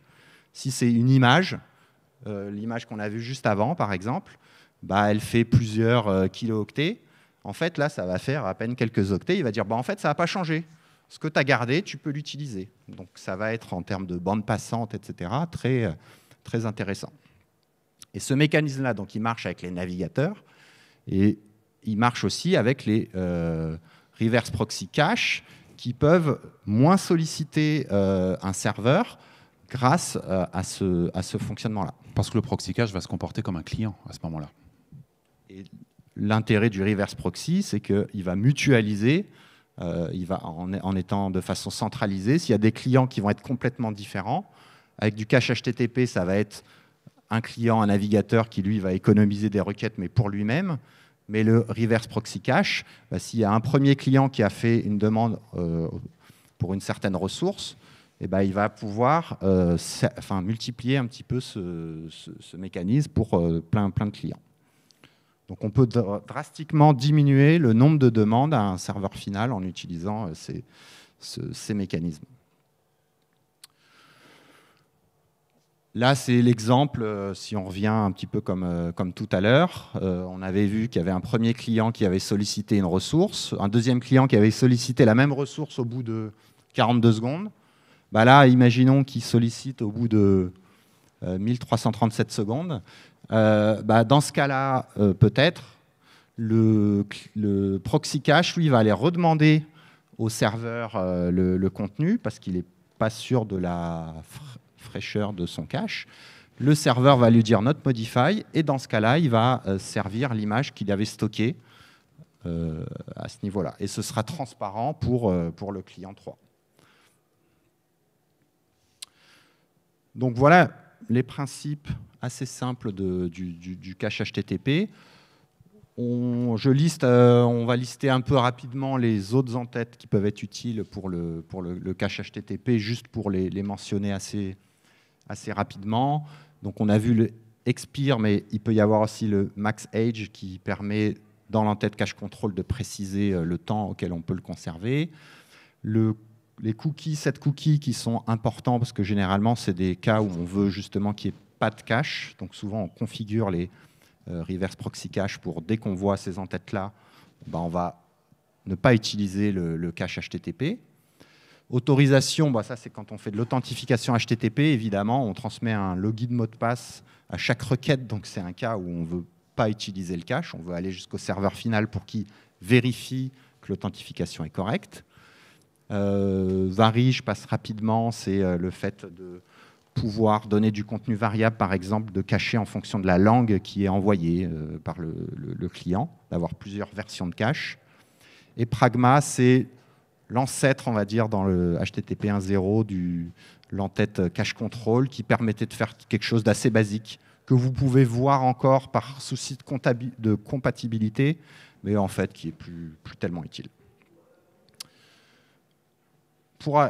Si c'est une image, euh, l'image qu'on a vue juste avant, par exemple, bah, elle fait plusieurs euh, kilo-octets. En fait, là, ça va faire à peine quelques octets. Il va dire, bah, en fait, ça n'a pas changé. Ce que tu as gardé, tu peux l'utiliser. Donc, ça va être en termes de bande passante, etc., euh, très, intéressant. Et ce mécanisme-là, donc, il marche avec les navigateurs et il marche aussi avec les reverse proxy cache qui peuvent moins solliciter un serveur grâce euh, à ce, fonctionnement-là. Parce que le proxy cache va se comporter comme un client à ce moment-là. l'intérêt du reverse proxy, c'est qu'il va mutualiser, euh, il va en, étant de façon centralisée. S'il y a des clients qui vont être complètement différents, avec du cache HTTP, ça va être un client, un navigateur qui lui va économiser des requêtes, mais pour lui-même. Mais le reverse proxy cache, bah, s'il y a un premier client qui a fait une demande euh, pour une certaine ressource, eh ben, il va pouvoir euh, enfin, multiplier un petit peu ce, mécanisme pour euh, plein, de clients. Donc on peut drastiquement diminuer le nombre de demandes à un serveur final en utilisant euh, ces, mécanismes. Là, c'est l'exemple, si on revient un petit peu comme tout à l'heure, on avait vu qu'il y avait un premier client qui avait sollicité une ressource, un deuxième client qui avait sollicité la même ressource au bout de 42 secondes, bah là, imaginons qu'il sollicite au bout de 1337 euh, secondes. Euh, bah, dans ce cas-là, euh, peut-être, le, proxy cache, lui, va aller redemander au serveur le, contenu parce qu'il n'est pas sûr de la fraîcheur de son cache. Le serveur va lui dire not modify et dans ce cas-là, il va servir l'image qu'il avait stockée à ce niveau-là. Et ce sera transparent pour, pour le client 3. Donc voilà les principes assez simples du, cache HTTP. On, je liste, euh, on va lister un peu rapidement les autres entêtes qui peuvent être utiles pour le, cache HTTP, juste pour les, mentionner assez, rapidement. Donc on a vu le expire, mais il peut y avoir aussi le max age qui permet dans l'entête cache control de préciser euh, le temps auquel on peut le conserver. Le les cookies, cette cookies qui sont importants parce que généralement, c'est des cas où on veut justement qu'il n'y ait pas de cache. Donc souvent, on configure les euh, reverse proxy cache pour dès qu'on voit ces entêtes-là, on ben, on va ne pas utiliser le, cache HTTP. Autorisation, bah ça c'est quand on fait de l'authentification HTTP, évidemment, on transmet un login mot de passe à chaque requête, donc c'est un cas où on ne veut pas utiliser le cache, on veut aller jusqu'au serveur final pour qu'il vérifie que l'authentification est correcte. Euh, varie, je passe rapidement, c'est euh, le fait de pouvoir donner du contenu variable, par exemple, de cacher en fonction de la langue qui est envoyée euh, par le, client, d'avoir plusieurs versions de cache. Et Pragma, c'est l'ancêtre, on va dire, dans le HTTP 1.0 de l'entête cache control qui permettait de faire quelque chose d'assez basique que vous pouvez voir encore par souci de, compatibilité, mais en fait qui est plus tellement utile. Pour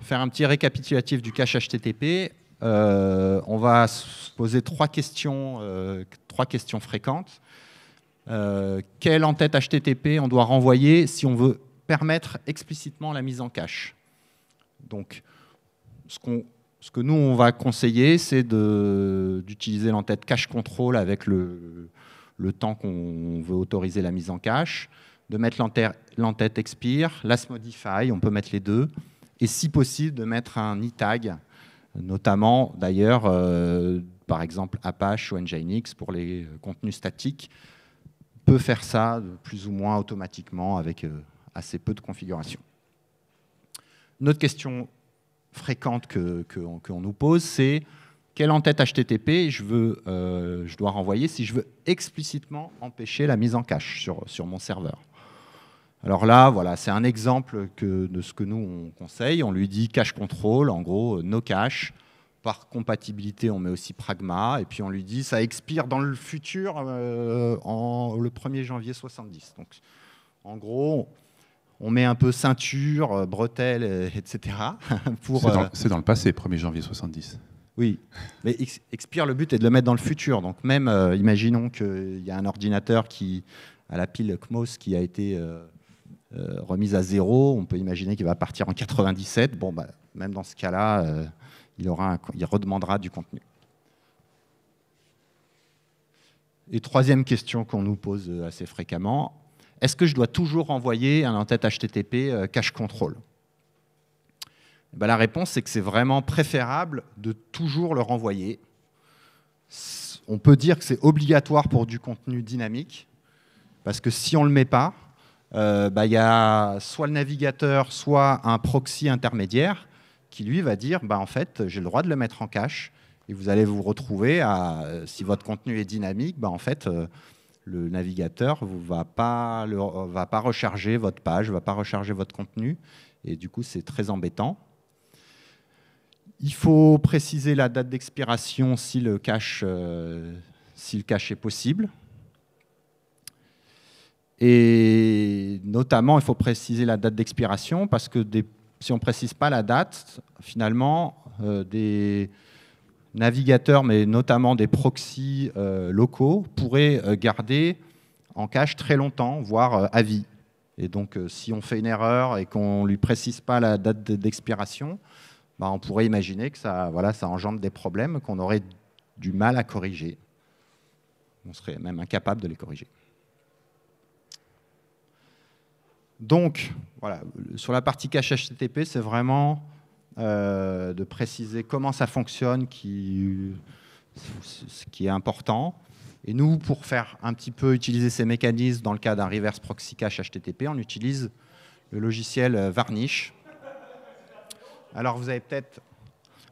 faire un petit récapitulatif du cache HTTP. Euh, on va se poser trois questions, euh, trois questions fréquentes. Euh, quelle entête HTTP on doit renvoyer si on veut permettre explicitement la mise en cache Donc, ce, que nous, on va conseiller, c'est d'utiliser l'entête cache control avec le temps qu'on veut autoriser la mise en cache de mettre l'entête expire, last modify, on peut mettre les deux, et si possible de mettre un e-tag, notamment d'ailleurs euh, par exemple Apache ou Nginx pour les euh, contenus statiques, peut faire ça plus ou moins automatiquement avec euh, assez peu de configuration. Une autre question fréquente qu'on nous pose, c'est quelle entête HTTP je, veux, je dois renvoyer si je veux explicitement empêcher la mise en cache sur, sur mon serveur. Alors là, voilà, c'est un exemple que, de ce que nous on conseille. On lui dit cache contrôle, en gros, euh, no cache. Par compatibilité, on met aussi pragma. Et puis on lui dit ça expire dans le futur euh, en, le 1er janvier 70. Donc en gros, on met un peu ceinture, euh, bretelles, etc. [laughs] c'est, dans, le passé, 1er janvier 70. Oui, mais expire, le but est de le mettre dans le futur. Donc même, imaginons qu'il y a un ordinateur qui a la pile CMOS qui a été euh, remise à zéro. On peut imaginer qu'il va partir en 97. Bon, bah, même dans ce cas-là, euh, il, aura il redemandera du contenu. Et troisième question qu'on nous pose euh, assez fréquemment, est-ce que je dois toujours envoyer un en-tête HTTP cache control eh ben, La réponse, c'est que c'est vraiment préférable de toujours le renvoyer. On peut dire que c'est obligatoire pour du contenu dynamique, parce que si on ne le met pas, euh, bah, il y a soit le navigateur, soit un proxy intermédiaire qui lui va dire bah, en fait, j'ai le droit de le mettre en cache. Et vous allez vous retrouver à, euh, si votre contenu est dynamique, bah, en fait, euh, le navigateur ne va, pas va pas recharger votre page, ne va pas recharger votre contenu. Et du coup, c'est très embêtant. Il faut préciser la date d'expiration si, le cache, si le cache est possible. Et notamment, il faut préciser la date d'expiration parce que si on ne précise pas la date, finalement, euh, des navigateurs, mais notamment des proxys euh, locaux, pourraient euh, garder en cache très longtemps, voire à vie. Et donc, si on fait une erreur et qu'on ne lui précise pas la date d'expiration, bah, on pourrait imaginer que ça, voilà, ça engendre des problèmes qu'on aurait du mal à corriger. On serait même incapable de les corriger. Donc, voilà, sur la partie cache HTTP, c'est vraiment euh, de préciser comment ça fonctionne, qui, ce qui est important. Et nous, pour faire un petit peu utiliser ces mécanismes dans le cas d'un reverse proxy cache HTTP, on utilise le logiciel euh, Varnish. Alors, vous avez peut-être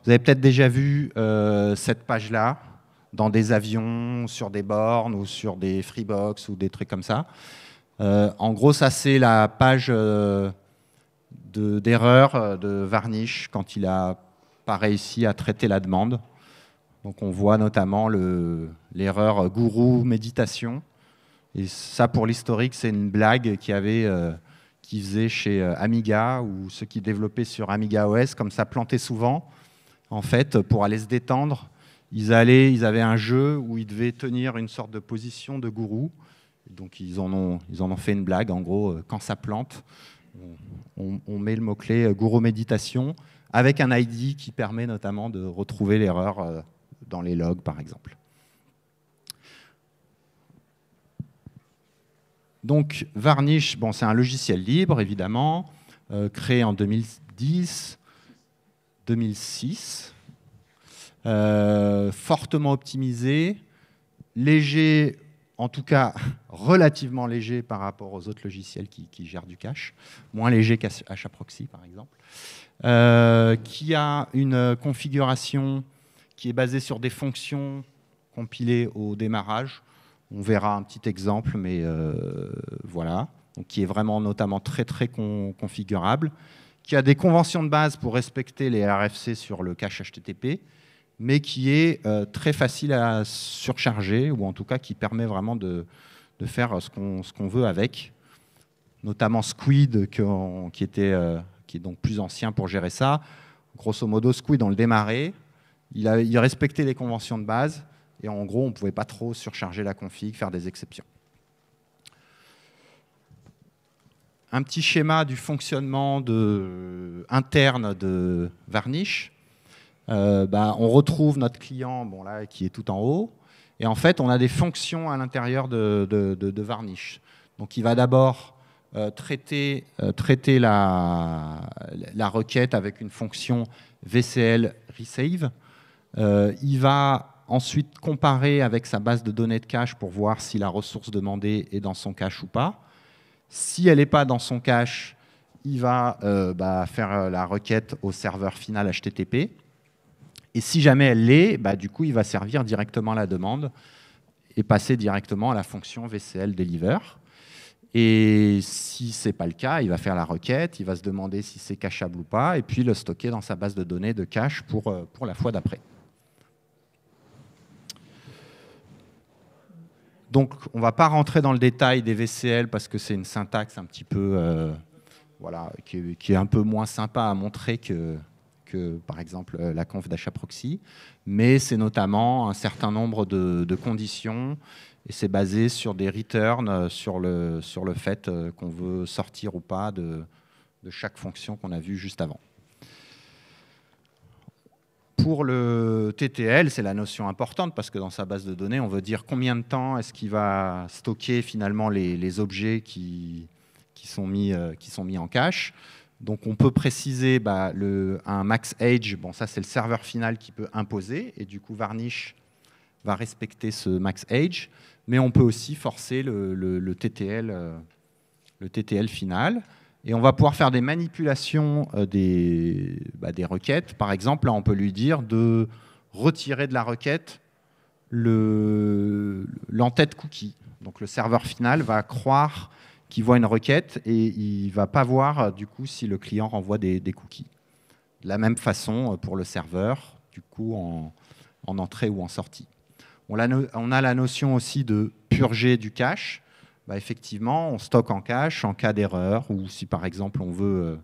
vous avez peut-être déjà vu euh, cette page-là dans des avions, sur des bornes ou sur des freebox ou des trucs comme ça. Euh, en gros, ça c'est la page euh, d'erreur euh, de, Varnish quand il n'a pas réussi à traiter la demande. Donc on voit notamment l'erreur gourou méditation. Et ça pour l'historique, c'est une blague qui avait... qui faisait chez Amiga ou ceux qui développaient sur Amiga OS, comme ça plantait souvent, en fait, pour aller se détendre, ils, allaient, ils avaient un jeu où ils devaient tenir une sorte de position de gourou. Donc ils en ont, ils en ont fait une blague, en gros, euh, quand ça plante, on, met le mot-clé euh, gourou méditation avec un ID qui permet notamment de retrouver l'erreur euh, dans les logs, par exemple. Donc Varnish, bon, c'est un logiciel libre, évidemment, créé en 2010, 2006, fortement optimisé, léger en tout cas relativement léger par rapport aux autres logiciels qui, gèrent du cache, moins léger qu'HAProxy par exemple, euh, qui a une configuration qui est basée sur des fonctions compilées au démarrage. On verra un petit exemple, mais euh, voilà, qui est vraiment notamment très très configurable, qui a des conventions de base pour respecter les RFC sur le cache HTTP, mais qui est euh, très facile à surcharger, ou en tout cas qui permet vraiment de, faire euh, ce qu'on veut avec, notamment Squid, euh, qui, est donc plus ancien pour gérer ça. Grosso modo, Squid, on le démarrait, il, respectait les conventions de base, et en gros, on ne pouvait pas trop surcharger la config, faire des exceptions. Un petit schéma du fonctionnement interne de Varnish. Euh, bah, on retrouve notre client bon, là, qui est tout en haut. Et en fait, on a des fonctions à l'intérieur de, Varnish. Donc, il va d'abord euh, traiter, euh, la, requête avec une fonction VCL Resave. il va ensuite comparer avec sa base de données de cache pour voir si la ressource demandée est dans son cache ou pas. Si elle n'est pas dans son cache, il va bah, faire la requête au serveur final HTTP et si jamais elle l'est, bah, du coup, il va servir directement la demande et passer directement à la fonction VCL Deliver. Et si ce n'est pas le cas, il va faire la requête, il va se demander si c'est cachable ou pas, et puis le stocker dans sa base de données de cache pour, euh, pour la fois d'après. Donc, on ne va pas rentrer dans le détail des VCL parce que c'est une syntaxe un petit peu, euh, voilà, qui, est un peu moins sympa à montrer que, par exemple, euh, la conf d'achat proxy, mais c'est notamment un certain nombre de, conditions et c'est basé sur des returns, euh, sur le, sur le fait euh, qu'on veut sortir ou pas de, chaque fonction qu'on a vue juste avant. Pour le TTL, c'est la notion importante parce que dans sa base de données, on veut dire combien de temps est-ce qu'il va stocker finalement les, objets qui, sont mis, qui sont mis en cache. Donc on peut préciser bah, un max age, bon ça c'est le serveur final qui peut imposer, et du coup Varnish va respecter ce max age, mais on peut aussi forcer le, TTL, euh, final. Et on va pouvoir faire des manipulations euh, bah, des, requêtes. Par exemple, là, on peut lui dire de retirer de la requête l'entête tête cookie. Donc le serveur final va croire qui voit une requête et il va pas voir euh, du coup si le client renvoie des, cookies. De la même façon euh, pour le serveur, du coup en, entrée ou en sortie. On a, la notion aussi de purger du cache. Bah, effectivement, on stocke en cache en cas d'erreur ou si par exemple on veut,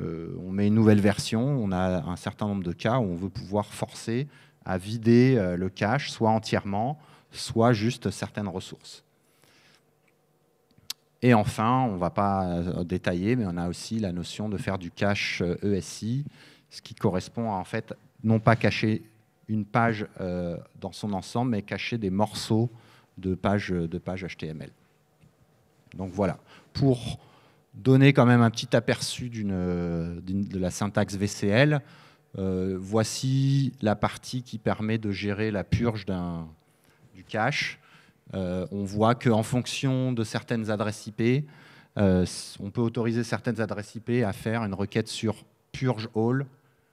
euh, on met une nouvelle version, on a un certain nombre de cas où on veut pouvoir forcer à vider le cache, soit entièrement, soit juste certaines ressources. Et enfin, on ne va pas euh, détailler, mais on a aussi la notion de faire du cache euh, ESI, ce qui correspond à en fait non pas cacher une page euh, dans son ensemble, mais cacher des morceaux de pages de page HTML. Donc voilà, pour donner quand même un petit aperçu de la syntaxe VCL, voici la partie qui permet de gérer la purge du cache. Euh, on voit qu'en fonction de certaines adresses IP, euh, on peut autoriser certaines adresses IP à faire une requête sur purge all,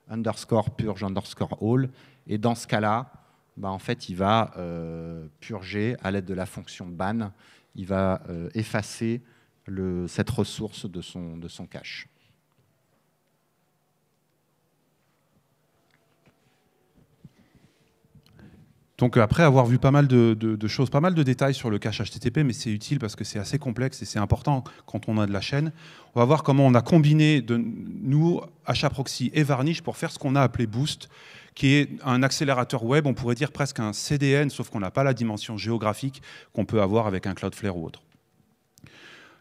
underscore purge underscore all. Et dans ce cas-là, bah, en fait, il va euh, purger à l'aide de la fonction ban, il va effacer cette ressource de son cache. Donc euh, après avoir vu pas mal de, choses, pas mal de détails sur le cache HTTP, mais c'est utile parce que c'est assez complexe et c'est important quand on a de la chaîne. On va voir comment on a combiné de, nous HAProxy et Varnish pour faire ce qu'on a appelé Boost, qui est un accélérateur web, on pourrait dire presque un CDN, sauf qu'on n'a pas la dimension géographique qu'on peut avoir avec un Cloudflare ou autre.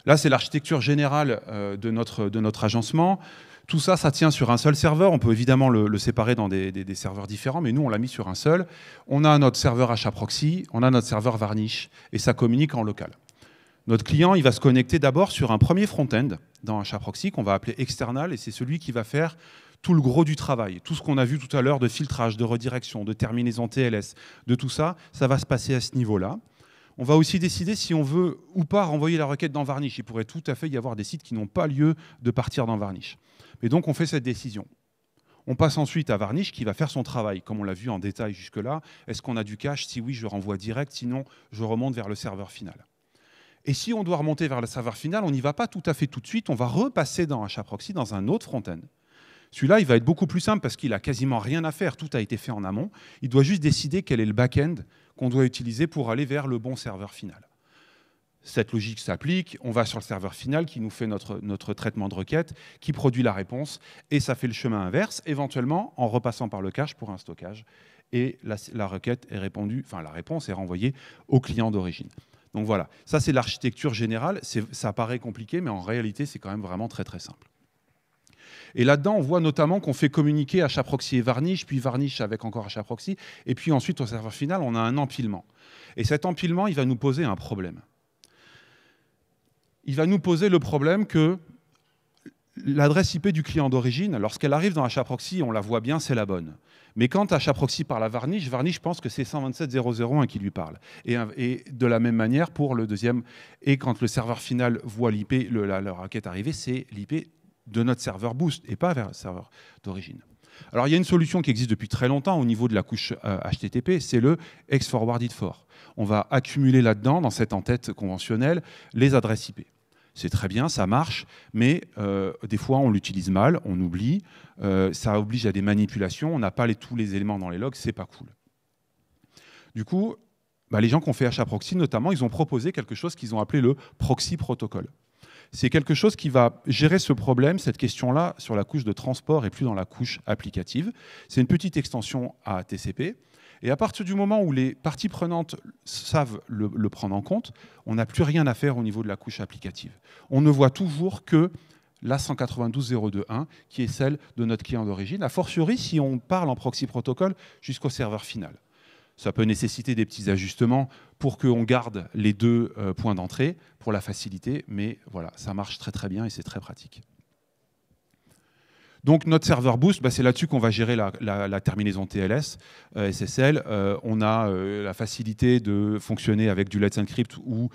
Là, c'est l'architecture générale euh, de notre agencement. Tout ça, ça tient sur un seul serveur. On peut évidemment le, séparer dans des, des, serveurs différents, mais nous, on l'a mis sur un seul. On a notre serveur HAProxy, on a notre serveur Varnish, et ça communique en local. Notre client, il va se connecter d'abord sur un premier front-end dans HAProxy qu'on va appeler external, et c'est celui qui va faire tout le gros du travail. Tout ce qu'on a vu tout à l'heure de filtrage, de redirection, de terminaison TLS, de tout ça, ça va se passer à ce niveau-là. On va aussi décider si on veut ou pas renvoyer la requête dans Varnish. Il pourrait tout à fait y avoir des sites qui n'ont pas lieu de partir dans Varnish. Et donc on fait cette décision. On passe ensuite à Varnish qui va faire son travail, comme on l'a vu en détail jusque-là. Est-ce qu'on a du cache Si oui, je renvoie direct, sinon je remonte vers le serveur final. Et si on doit remonter vers le serveur final, on n'y va pas tout à fait tout de suite, on va repasser dans HAProxy dans un autre front-end. Celui-là, il va être beaucoup plus simple parce qu'il a quasiment rien à faire, tout a été fait en amont. Il doit juste décider quel est le back-end qu'on doit utiliser pour aller vers le bon serveur final. Cette logique s'applique, on va sur le serveur final qui nous fait notre, traitement de requête, qui produit la réponse, et ça fait le chemin inverse, éventuellement en repassant par le cache pour un stockage. Et la, requête est répondue, enfin la réponse est renvoyée au client d'origine. Donc voilà, ça c'est l'architecture générale, ça paraît compliqué, mais en réalité c'est quand même vraiment très très simple. Et là-dedans, on voit notamment qu'on fait communiquer HAProxy et Varnish, puis Varnish avec encore HAProxy, et puis ensuite au serveur final, on a un empilement. Et cet empilement, il va nous poser un problème il va nous poser le problème que l'adresse IP du client d'origine, lorsqu'elle arrive dans HAProxy, on la voit bien, c'est la bonne. Mais quand HAProxy parle à Varnish, Varnish pense que c'est 127.0.01 qui lui parle. Et, de la même manière pour le deuxième. Et quand le serveur final voit l'IP, la, la, requête arriver, c'est l'IP de notre serveur Boost et pas vers le serveur d'origine. Alors il y a une solution qui existe depuis très longtemps au niveau de la couche HTTP, euh, c'est le x forwarded for. On va accumuler là-dedans, dans cette entête conventionnelle, les adresses IP c'est très bien, ça marche, mais euh, des fois on l'utilise mal, on oublie, euh, ça oblige à des manipulations, on n'a pas tous les éléments dans les logs, c'est pas cool. Du coup, bah, les gens qui ont fait HAProxy notamment, ils ont proposé quelque chose qu'ils ont appelé le proxy protocole. C'est quelque chose qui va gérer ce problème, cette question-là, sur la couche de transport et plus dans la couche applicative. C'est une petite extension à TCP et à partir du moment où les parties prenantes savent le, prendre en compte, on n'a plus rien à faire au niveau de la couche applicative. On ne voit toujours que la 192.0.2.1, qui est celle de notre client d'origine, a fortiori si on parle en proxy protocole jusqu'au serveur final. Ça peut nécessiter des petits ajustements pour qu'on garde les deux euh, points d'entrée pour la facilité, mais voilà, ça marche très très bien et c'est très pratique. Donc notre serveur Boost, bah, c'est là-dessus qu'on va gérer la, terminaison TLS, euh, SSL. Euh, on a euh, la facilité de fonctionner avec du Let's Encrypt ou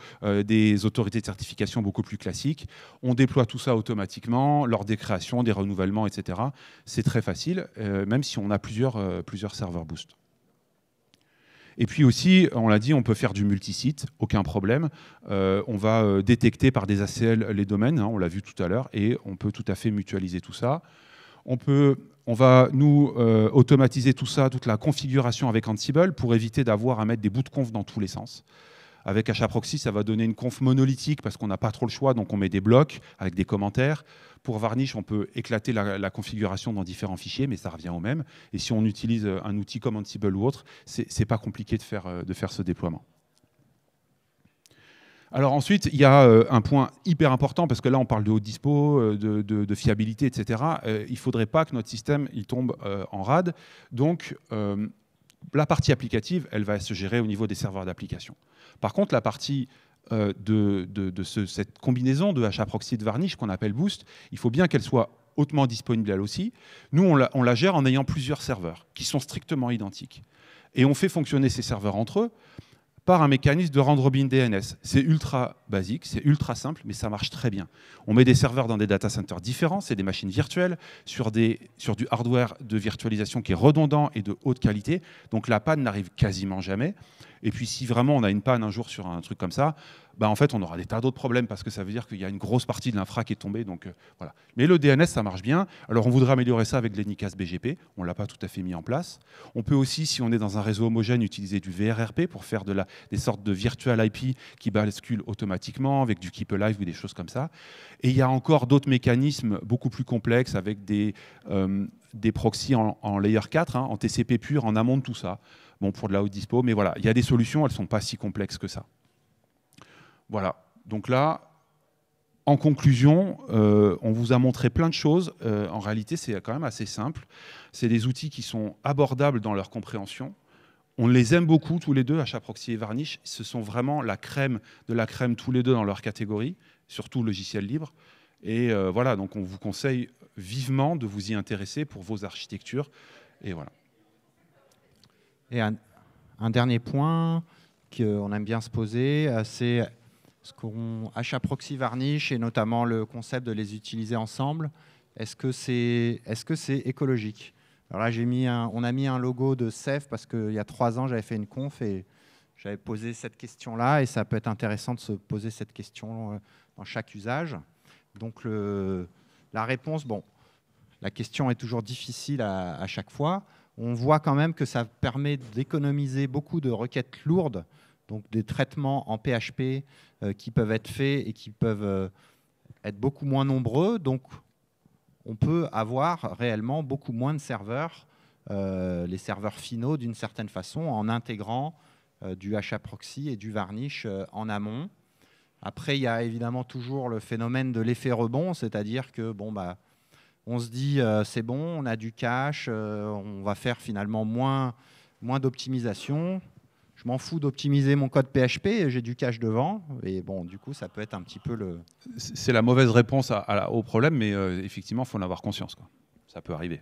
des autorités de certification beaucoup plus classiques. On déploie tout ça automatiquement lors des créations, des renouvellements, etc. C'est très facile, même si on a plusieurs, serveurs Boost. Et puis aussi, on l'a dit, on peut faire du multisite, aucun problème. on va détecter par des ACL les domaines, hein, on l'a vu tout à l'heure, et on peut tout à fait mutualiser tout ça. On, peut, on va nous euh, automatiser tout ça, toute la configuration avec Ansible pour éviter d'avoir à mettre des bouts de conf dans tous les sens. Avec HAProxy, ça va donner une conf monolithique parce qu'on n'a pas trop le choix, donc on met des blocs avec des commentaires. Pour Varnish, on peut éclater la, configuration dans différents fichiers, mais ça revient au même. Et si on utilise euh, un outil comme Ansible ou autre, c'est pas compliqué de faire, euh, de faire ce déploiement. Alors ensuite, il y a euh, un point hyper important, parce que là, on parle de haut dispo, euh, de, fiabilité, etc. Euh, il ne faudrait pas que notre système il tombe en rade. Donc, la partie applicative, elle va se gérer au niveau des serveurs d'application. Par contre, la partie de, cette combinaison de HAProxy et de varnish qu'on appelle Boost, il faut bien qu'elle soit hautement disponible elle aussi. Nous, on la, on la gère en ayant plusieurs serveurs qui sont strictement identiques. Et on fait fonctionner ces serveurs entre eux par un mécanisme de round robin DNS. C'est ultra basique, c'est ultra simple, mais ça marche très bien. On met des serveurs dans des data centers différents, c'est des machines virtuelles, sur, des, sur du hardware de virtualisation qui est redondant et de haute qualité. Donc la panne n'arrive quasiment jamais. Et puis si vraiment on a une panne un jour sur un truc comme ça, bah en fait on aura des tas d'autres problèmes parce que ça veut dire qu'il y a une grosse partie de l'infra qui est tombée. Donc euh, voilà. Mais le DNS ça marche bien. Alors on voudrait améliorer ça avec l'ENICAS BGP. On l'a pas tout à fait mis en place. On peut aussi, si on est dans un réseau homogène, utiliser du VRRP pour faire de la, des sortes de virtual IP qui basculent automatiquement avec du Keep Alive ou des choses comme ça. Et il y a encore d'autres mécanismes beaucoup plus complexes avec des euh, des proxys en, layer 4, hein, en TCP pur, en amont de tout ça. Bon, pour de la haute dispo, mais voilà, il y a des solutions, elles ne sont pas si complexes que ça. Voilà, donc là, en conclusion, euh, on vous a montré plein de choses. Euh, en réalité, c'est quand même assez simple. C'est des outils qui sont abordables dans leur compréhension. On les aime beaucoup tous les deux, Proxy et Varnish. Ce sont vraiment la crème de la crème tous les deux dans leur catégorie, surtout logiciel libre. Et euh, voilà, donc on vous conseille vivement de vous y intéresser pour vos architectures. Et voilà. Et un, dernier point qu'on aime bien se poser, euh, c'est ce qu'on achat proxy varnish et notamment le concept de les utiliser ensemble. Est-ce que c'est est -ce c'est écologique Alors là, mis on a mis un logo de CEF parce qu'il y a trois ans, j'avais fait une conf et j'avais posé cette question-là et ça peut être intéressant de se poser cette question euh, dans chaque usage. Donc le, la réponse, bon, la question est toujours difficile à, chaque fois. On voit quand même que ça permet d'économiser beaucoup de requêtes lourdes, donc des traitements en PHP euh, qui peuvent être faits et qui peuvent euh, être beaucoup moins nombreux. Donc, on peut avoir réellement beaucoup moins de serveurs, euh, les serveurs finaux d'une certaine façon, en intégrant du HAProxy et du Varnish en amont. Après, il y a évidemment toujours le phénomène de l'effet rebond, c'est-à-dire que bon bah on se dit euh, c'est bon, on a du cash, euh, on va faire finalement moins, moins d'optimisation. Je m'en fous d'optimiser mon code PHP, j'ai du cash devant. Et bon, du coup, ça peut être un petit peu le. C'est la mauvaise réponse au problème, mais euh, effectivement, il faut en avoir conscience. Quoi. Ça peut arriver.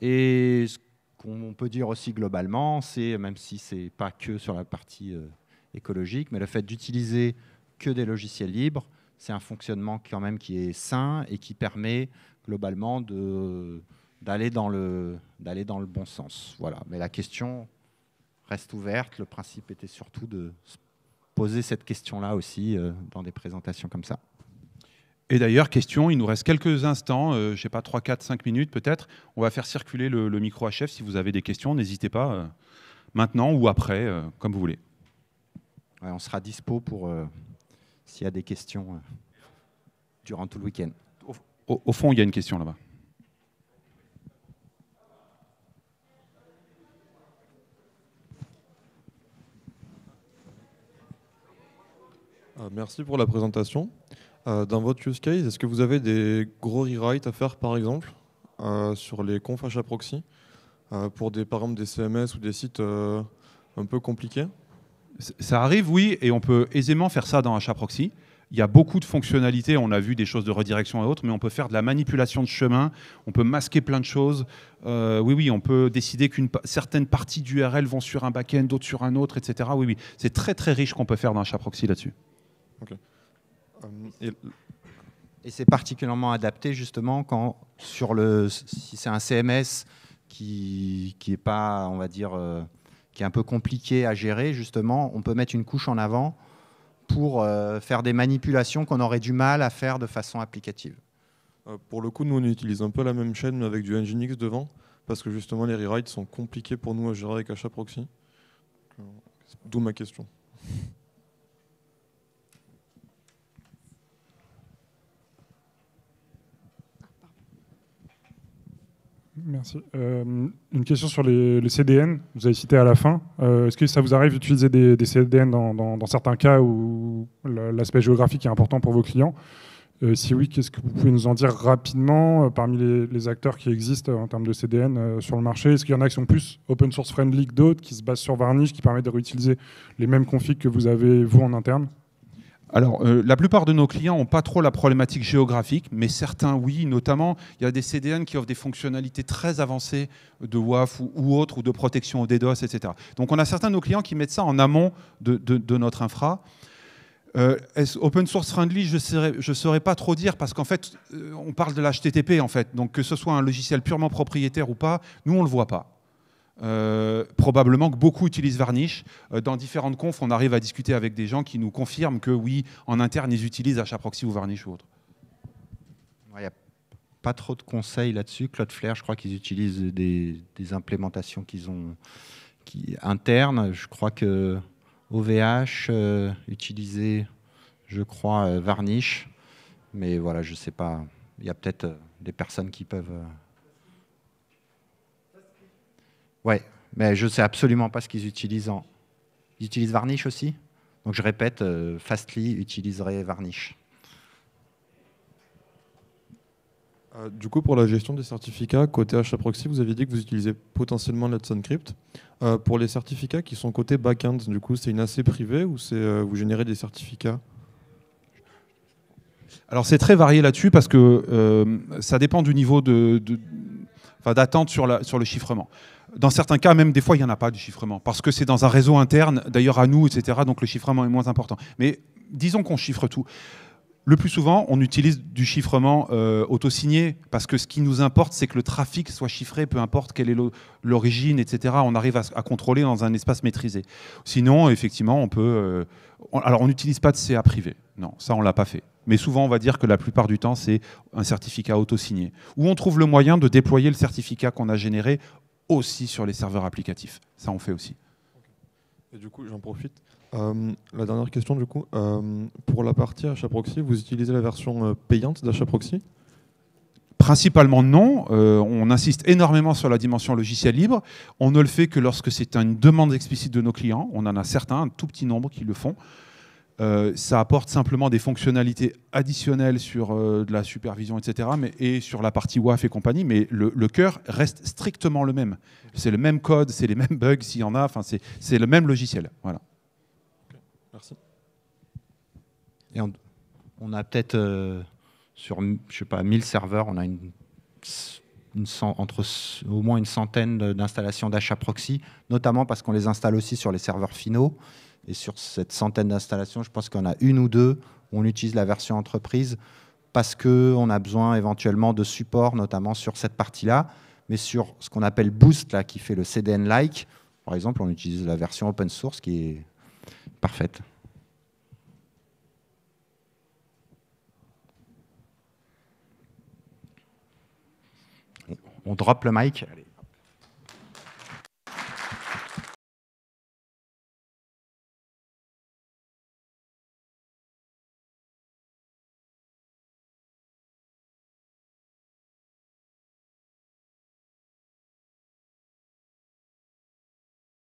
Et ce qu'on peut dire aussi globalement, c'est, même si c'est pas que sur la partie écologique, mais le fait d'utiliser que des logiciels libres, c'est un fonctionnement quand même qui est sain et qui permet globalement d'aller dans, le, bon sens. Voilà. Mais la question reste ouverte. Le principe était surtout de poser cette question-là aussi euh, dans des présentations comme ça. Et d'ailleurs, question, il nous reste quelques instants, euh, je sais pas, 3, 4, 5 minutes peut-être. On va faire circuler le, le, micro chef si vous avez des questions, n'hésitez pas, euh, maintenant ou après, comme vous voulez on sera dispo pour euh, s'il y a des questions euh, durant tout le week-end. Au, fond, il y a une question là-bas. Euh, merci pour la présentation. dans votre use case, est-ce que vous avez des gros rewrites à faire, par exemple, sur les confs HAProxy proxy pour des, par des CMS ou des sites un peu compliqués ça arrive, oui, et on peut aisément faire ça dans un proxy. Il y a beaucoup de fonctionnalités, on a vu des choses de redirection et autres, mais on peut faire de la manipulation de chemin, on peut masquer plein de choses. Euh, oui, oui, on peut décider qu'une certaine partie d'URL vont sur un back-end, d'autres sur un autre, etc. Oui, oui, c'est très très riche qu'on peut faire dans proxy là-dessus. Euh, et... c'est particulièrement adapté justement quand sur le si c'est un CMS qui qui est pas, on va dire. Euh, qui est un peu compliqué à gérer, justement, on peut mettre une couche en avant pour euh, faire des manipulations qu'on aurait du mal à faire de façon applicative. Euh, pour le coup, nous, on utilise un peu la même chaîne, mais avec du Nginx devant, parce que justement, les rewrites sont compliqués pour nous à gérer avec HAProxy. Euh, d'où ma question. Merci. Euh, une question sur les, CDN, vous avez cité à la fin. Euh, est-ce que ça vous arrive d'utiliser des, CDN dans, certains cas où l'aspect géographique est important pour vos clients euh, Si oui, qu'est-ce que vous pouvez nous en dire rapidement parmi les, les, acteurs qui existent en termes de CDN sur le marché Est-ce qu'il y en a qui sont plus open source friendly que d'autres, qui se basent sur Varnish, qui permettent de réutiliser les mêmes configs que vous avez vous en interne alors, euh, la plupart de nos clients n'ont pas trop la problématique géographique, mais certains, oui. Notamment, il y a des CDN qui offrent des fonctionnalités très avancées de WAF ou, autres, ou de protection au DDoS, etc. Donc, on a certains de nos clients qui mettent ça en amont de, notre infra. Euh, open source friendly, je ne saurais, pas trop dire parce qu'en fait, euh, on parle de l'HTTP en fait. Donc que ce soit un logiciel purement propriétaire ou pas, nous on le voit pas. Euh, probablement que beaucoup utilisent Varnish. Euh, dans différentes confs, on arrive à discuter avec des gens qui nous confirment que oui, en interne, ils utilisent HAProxy ou Varnish ou autre. Il n'y a pas trop de conseils là-dessus. Cloudflare, je crois qu'ils utilisent des, implémentations qu'ils ont qui, internes. Je crois que OVH euh, utilisait, je crois, Varnish. Mais voilà, je ne sais pas. Il y a peut-être des personnes qui peuvent Ouais, mais je ne sais absolument pas ce qu'ils utilisent en. Ils utilisent Varnish aussi Donc je répète, euh, Fastly utiliserait Varnish. Euh, du coup, pour la gestion des certificats, côté HAProxy, vous avez dit que vous utilisez potentiellement Let's Euh, pour les certificats qui sont côté backend, du coup, c'est une AC privée ou c'est euh, vous générez des certificats Alors c'est très varié là-dessus parce que ça dépend du niveau de, d'attente sur, sur le chiffrement. Dans certains cas, même des fois, il n'y en a pas du chiffrement, parce que c'est dans un réseau interne, d'ailleurs à nous, etc. Donc le chiffrement est moins important. Mais disons qu'on chiffre tout. Le plus souvent, on utilise du chiffrement euh, autosigné, parce que ce qui nous importe, c'est que le trafic soit chiffré, peu importe quelle est l'origine, etc. On arrive à, contrôler dans un espace maîtrisé. Sinon, effectivement, on peut... Euh, alors, on n'utilise pas de CA privé. Non, ça, on ne l'a pas fait. Mais souvent, on va dire que la plupart du temps, c'est un certificat auto-signé, Où on trouve le moyen de déployer le certificat qu'on a généré aussi sur les serveurs applicatifs. Ça, on fait aussi. Et du coup, j'en profite. Euh, la dernière question, du coup, euh, pour la partie achat proxy, vous utilisez la version euh, payante d'achat proxy Principalement non. on insiste énormément sur la dimension logiciel libre. On ne le fait que lorsque c'est une demande explicite de nos clients. On en a certains, un tout petit nombre qui le font. Euh, ça apporte simplement des fonctionnalités additionnelles sur euh, de la supervision, etc., mais, et sur la partie WAF et compagnie, mais le, cœur reste strictement le même. C'est le même code, c'est les mêmes bugs s'il y en a, c'est le même logiciel. Voilà. Merci. Et on, a peut-être euh, sur, je sais pas, 1000 serveurs, on a une, entre au moins une centaine d'installations d'achat proxy, notamment parce qu'on les installe aussi sur les serveurs finaux. Et sur cette centaine d'installations, je pense qu'on a une ou deux où on utilise la version entreprise parce qu'on a besoin éventuellement de support, notamment sur cette partie-là. Mais sur ce qu'on appelle Boost, là, qui fait le CDN-like, par exemple, on utilise la version open source qui est parfaite. On drop le mic.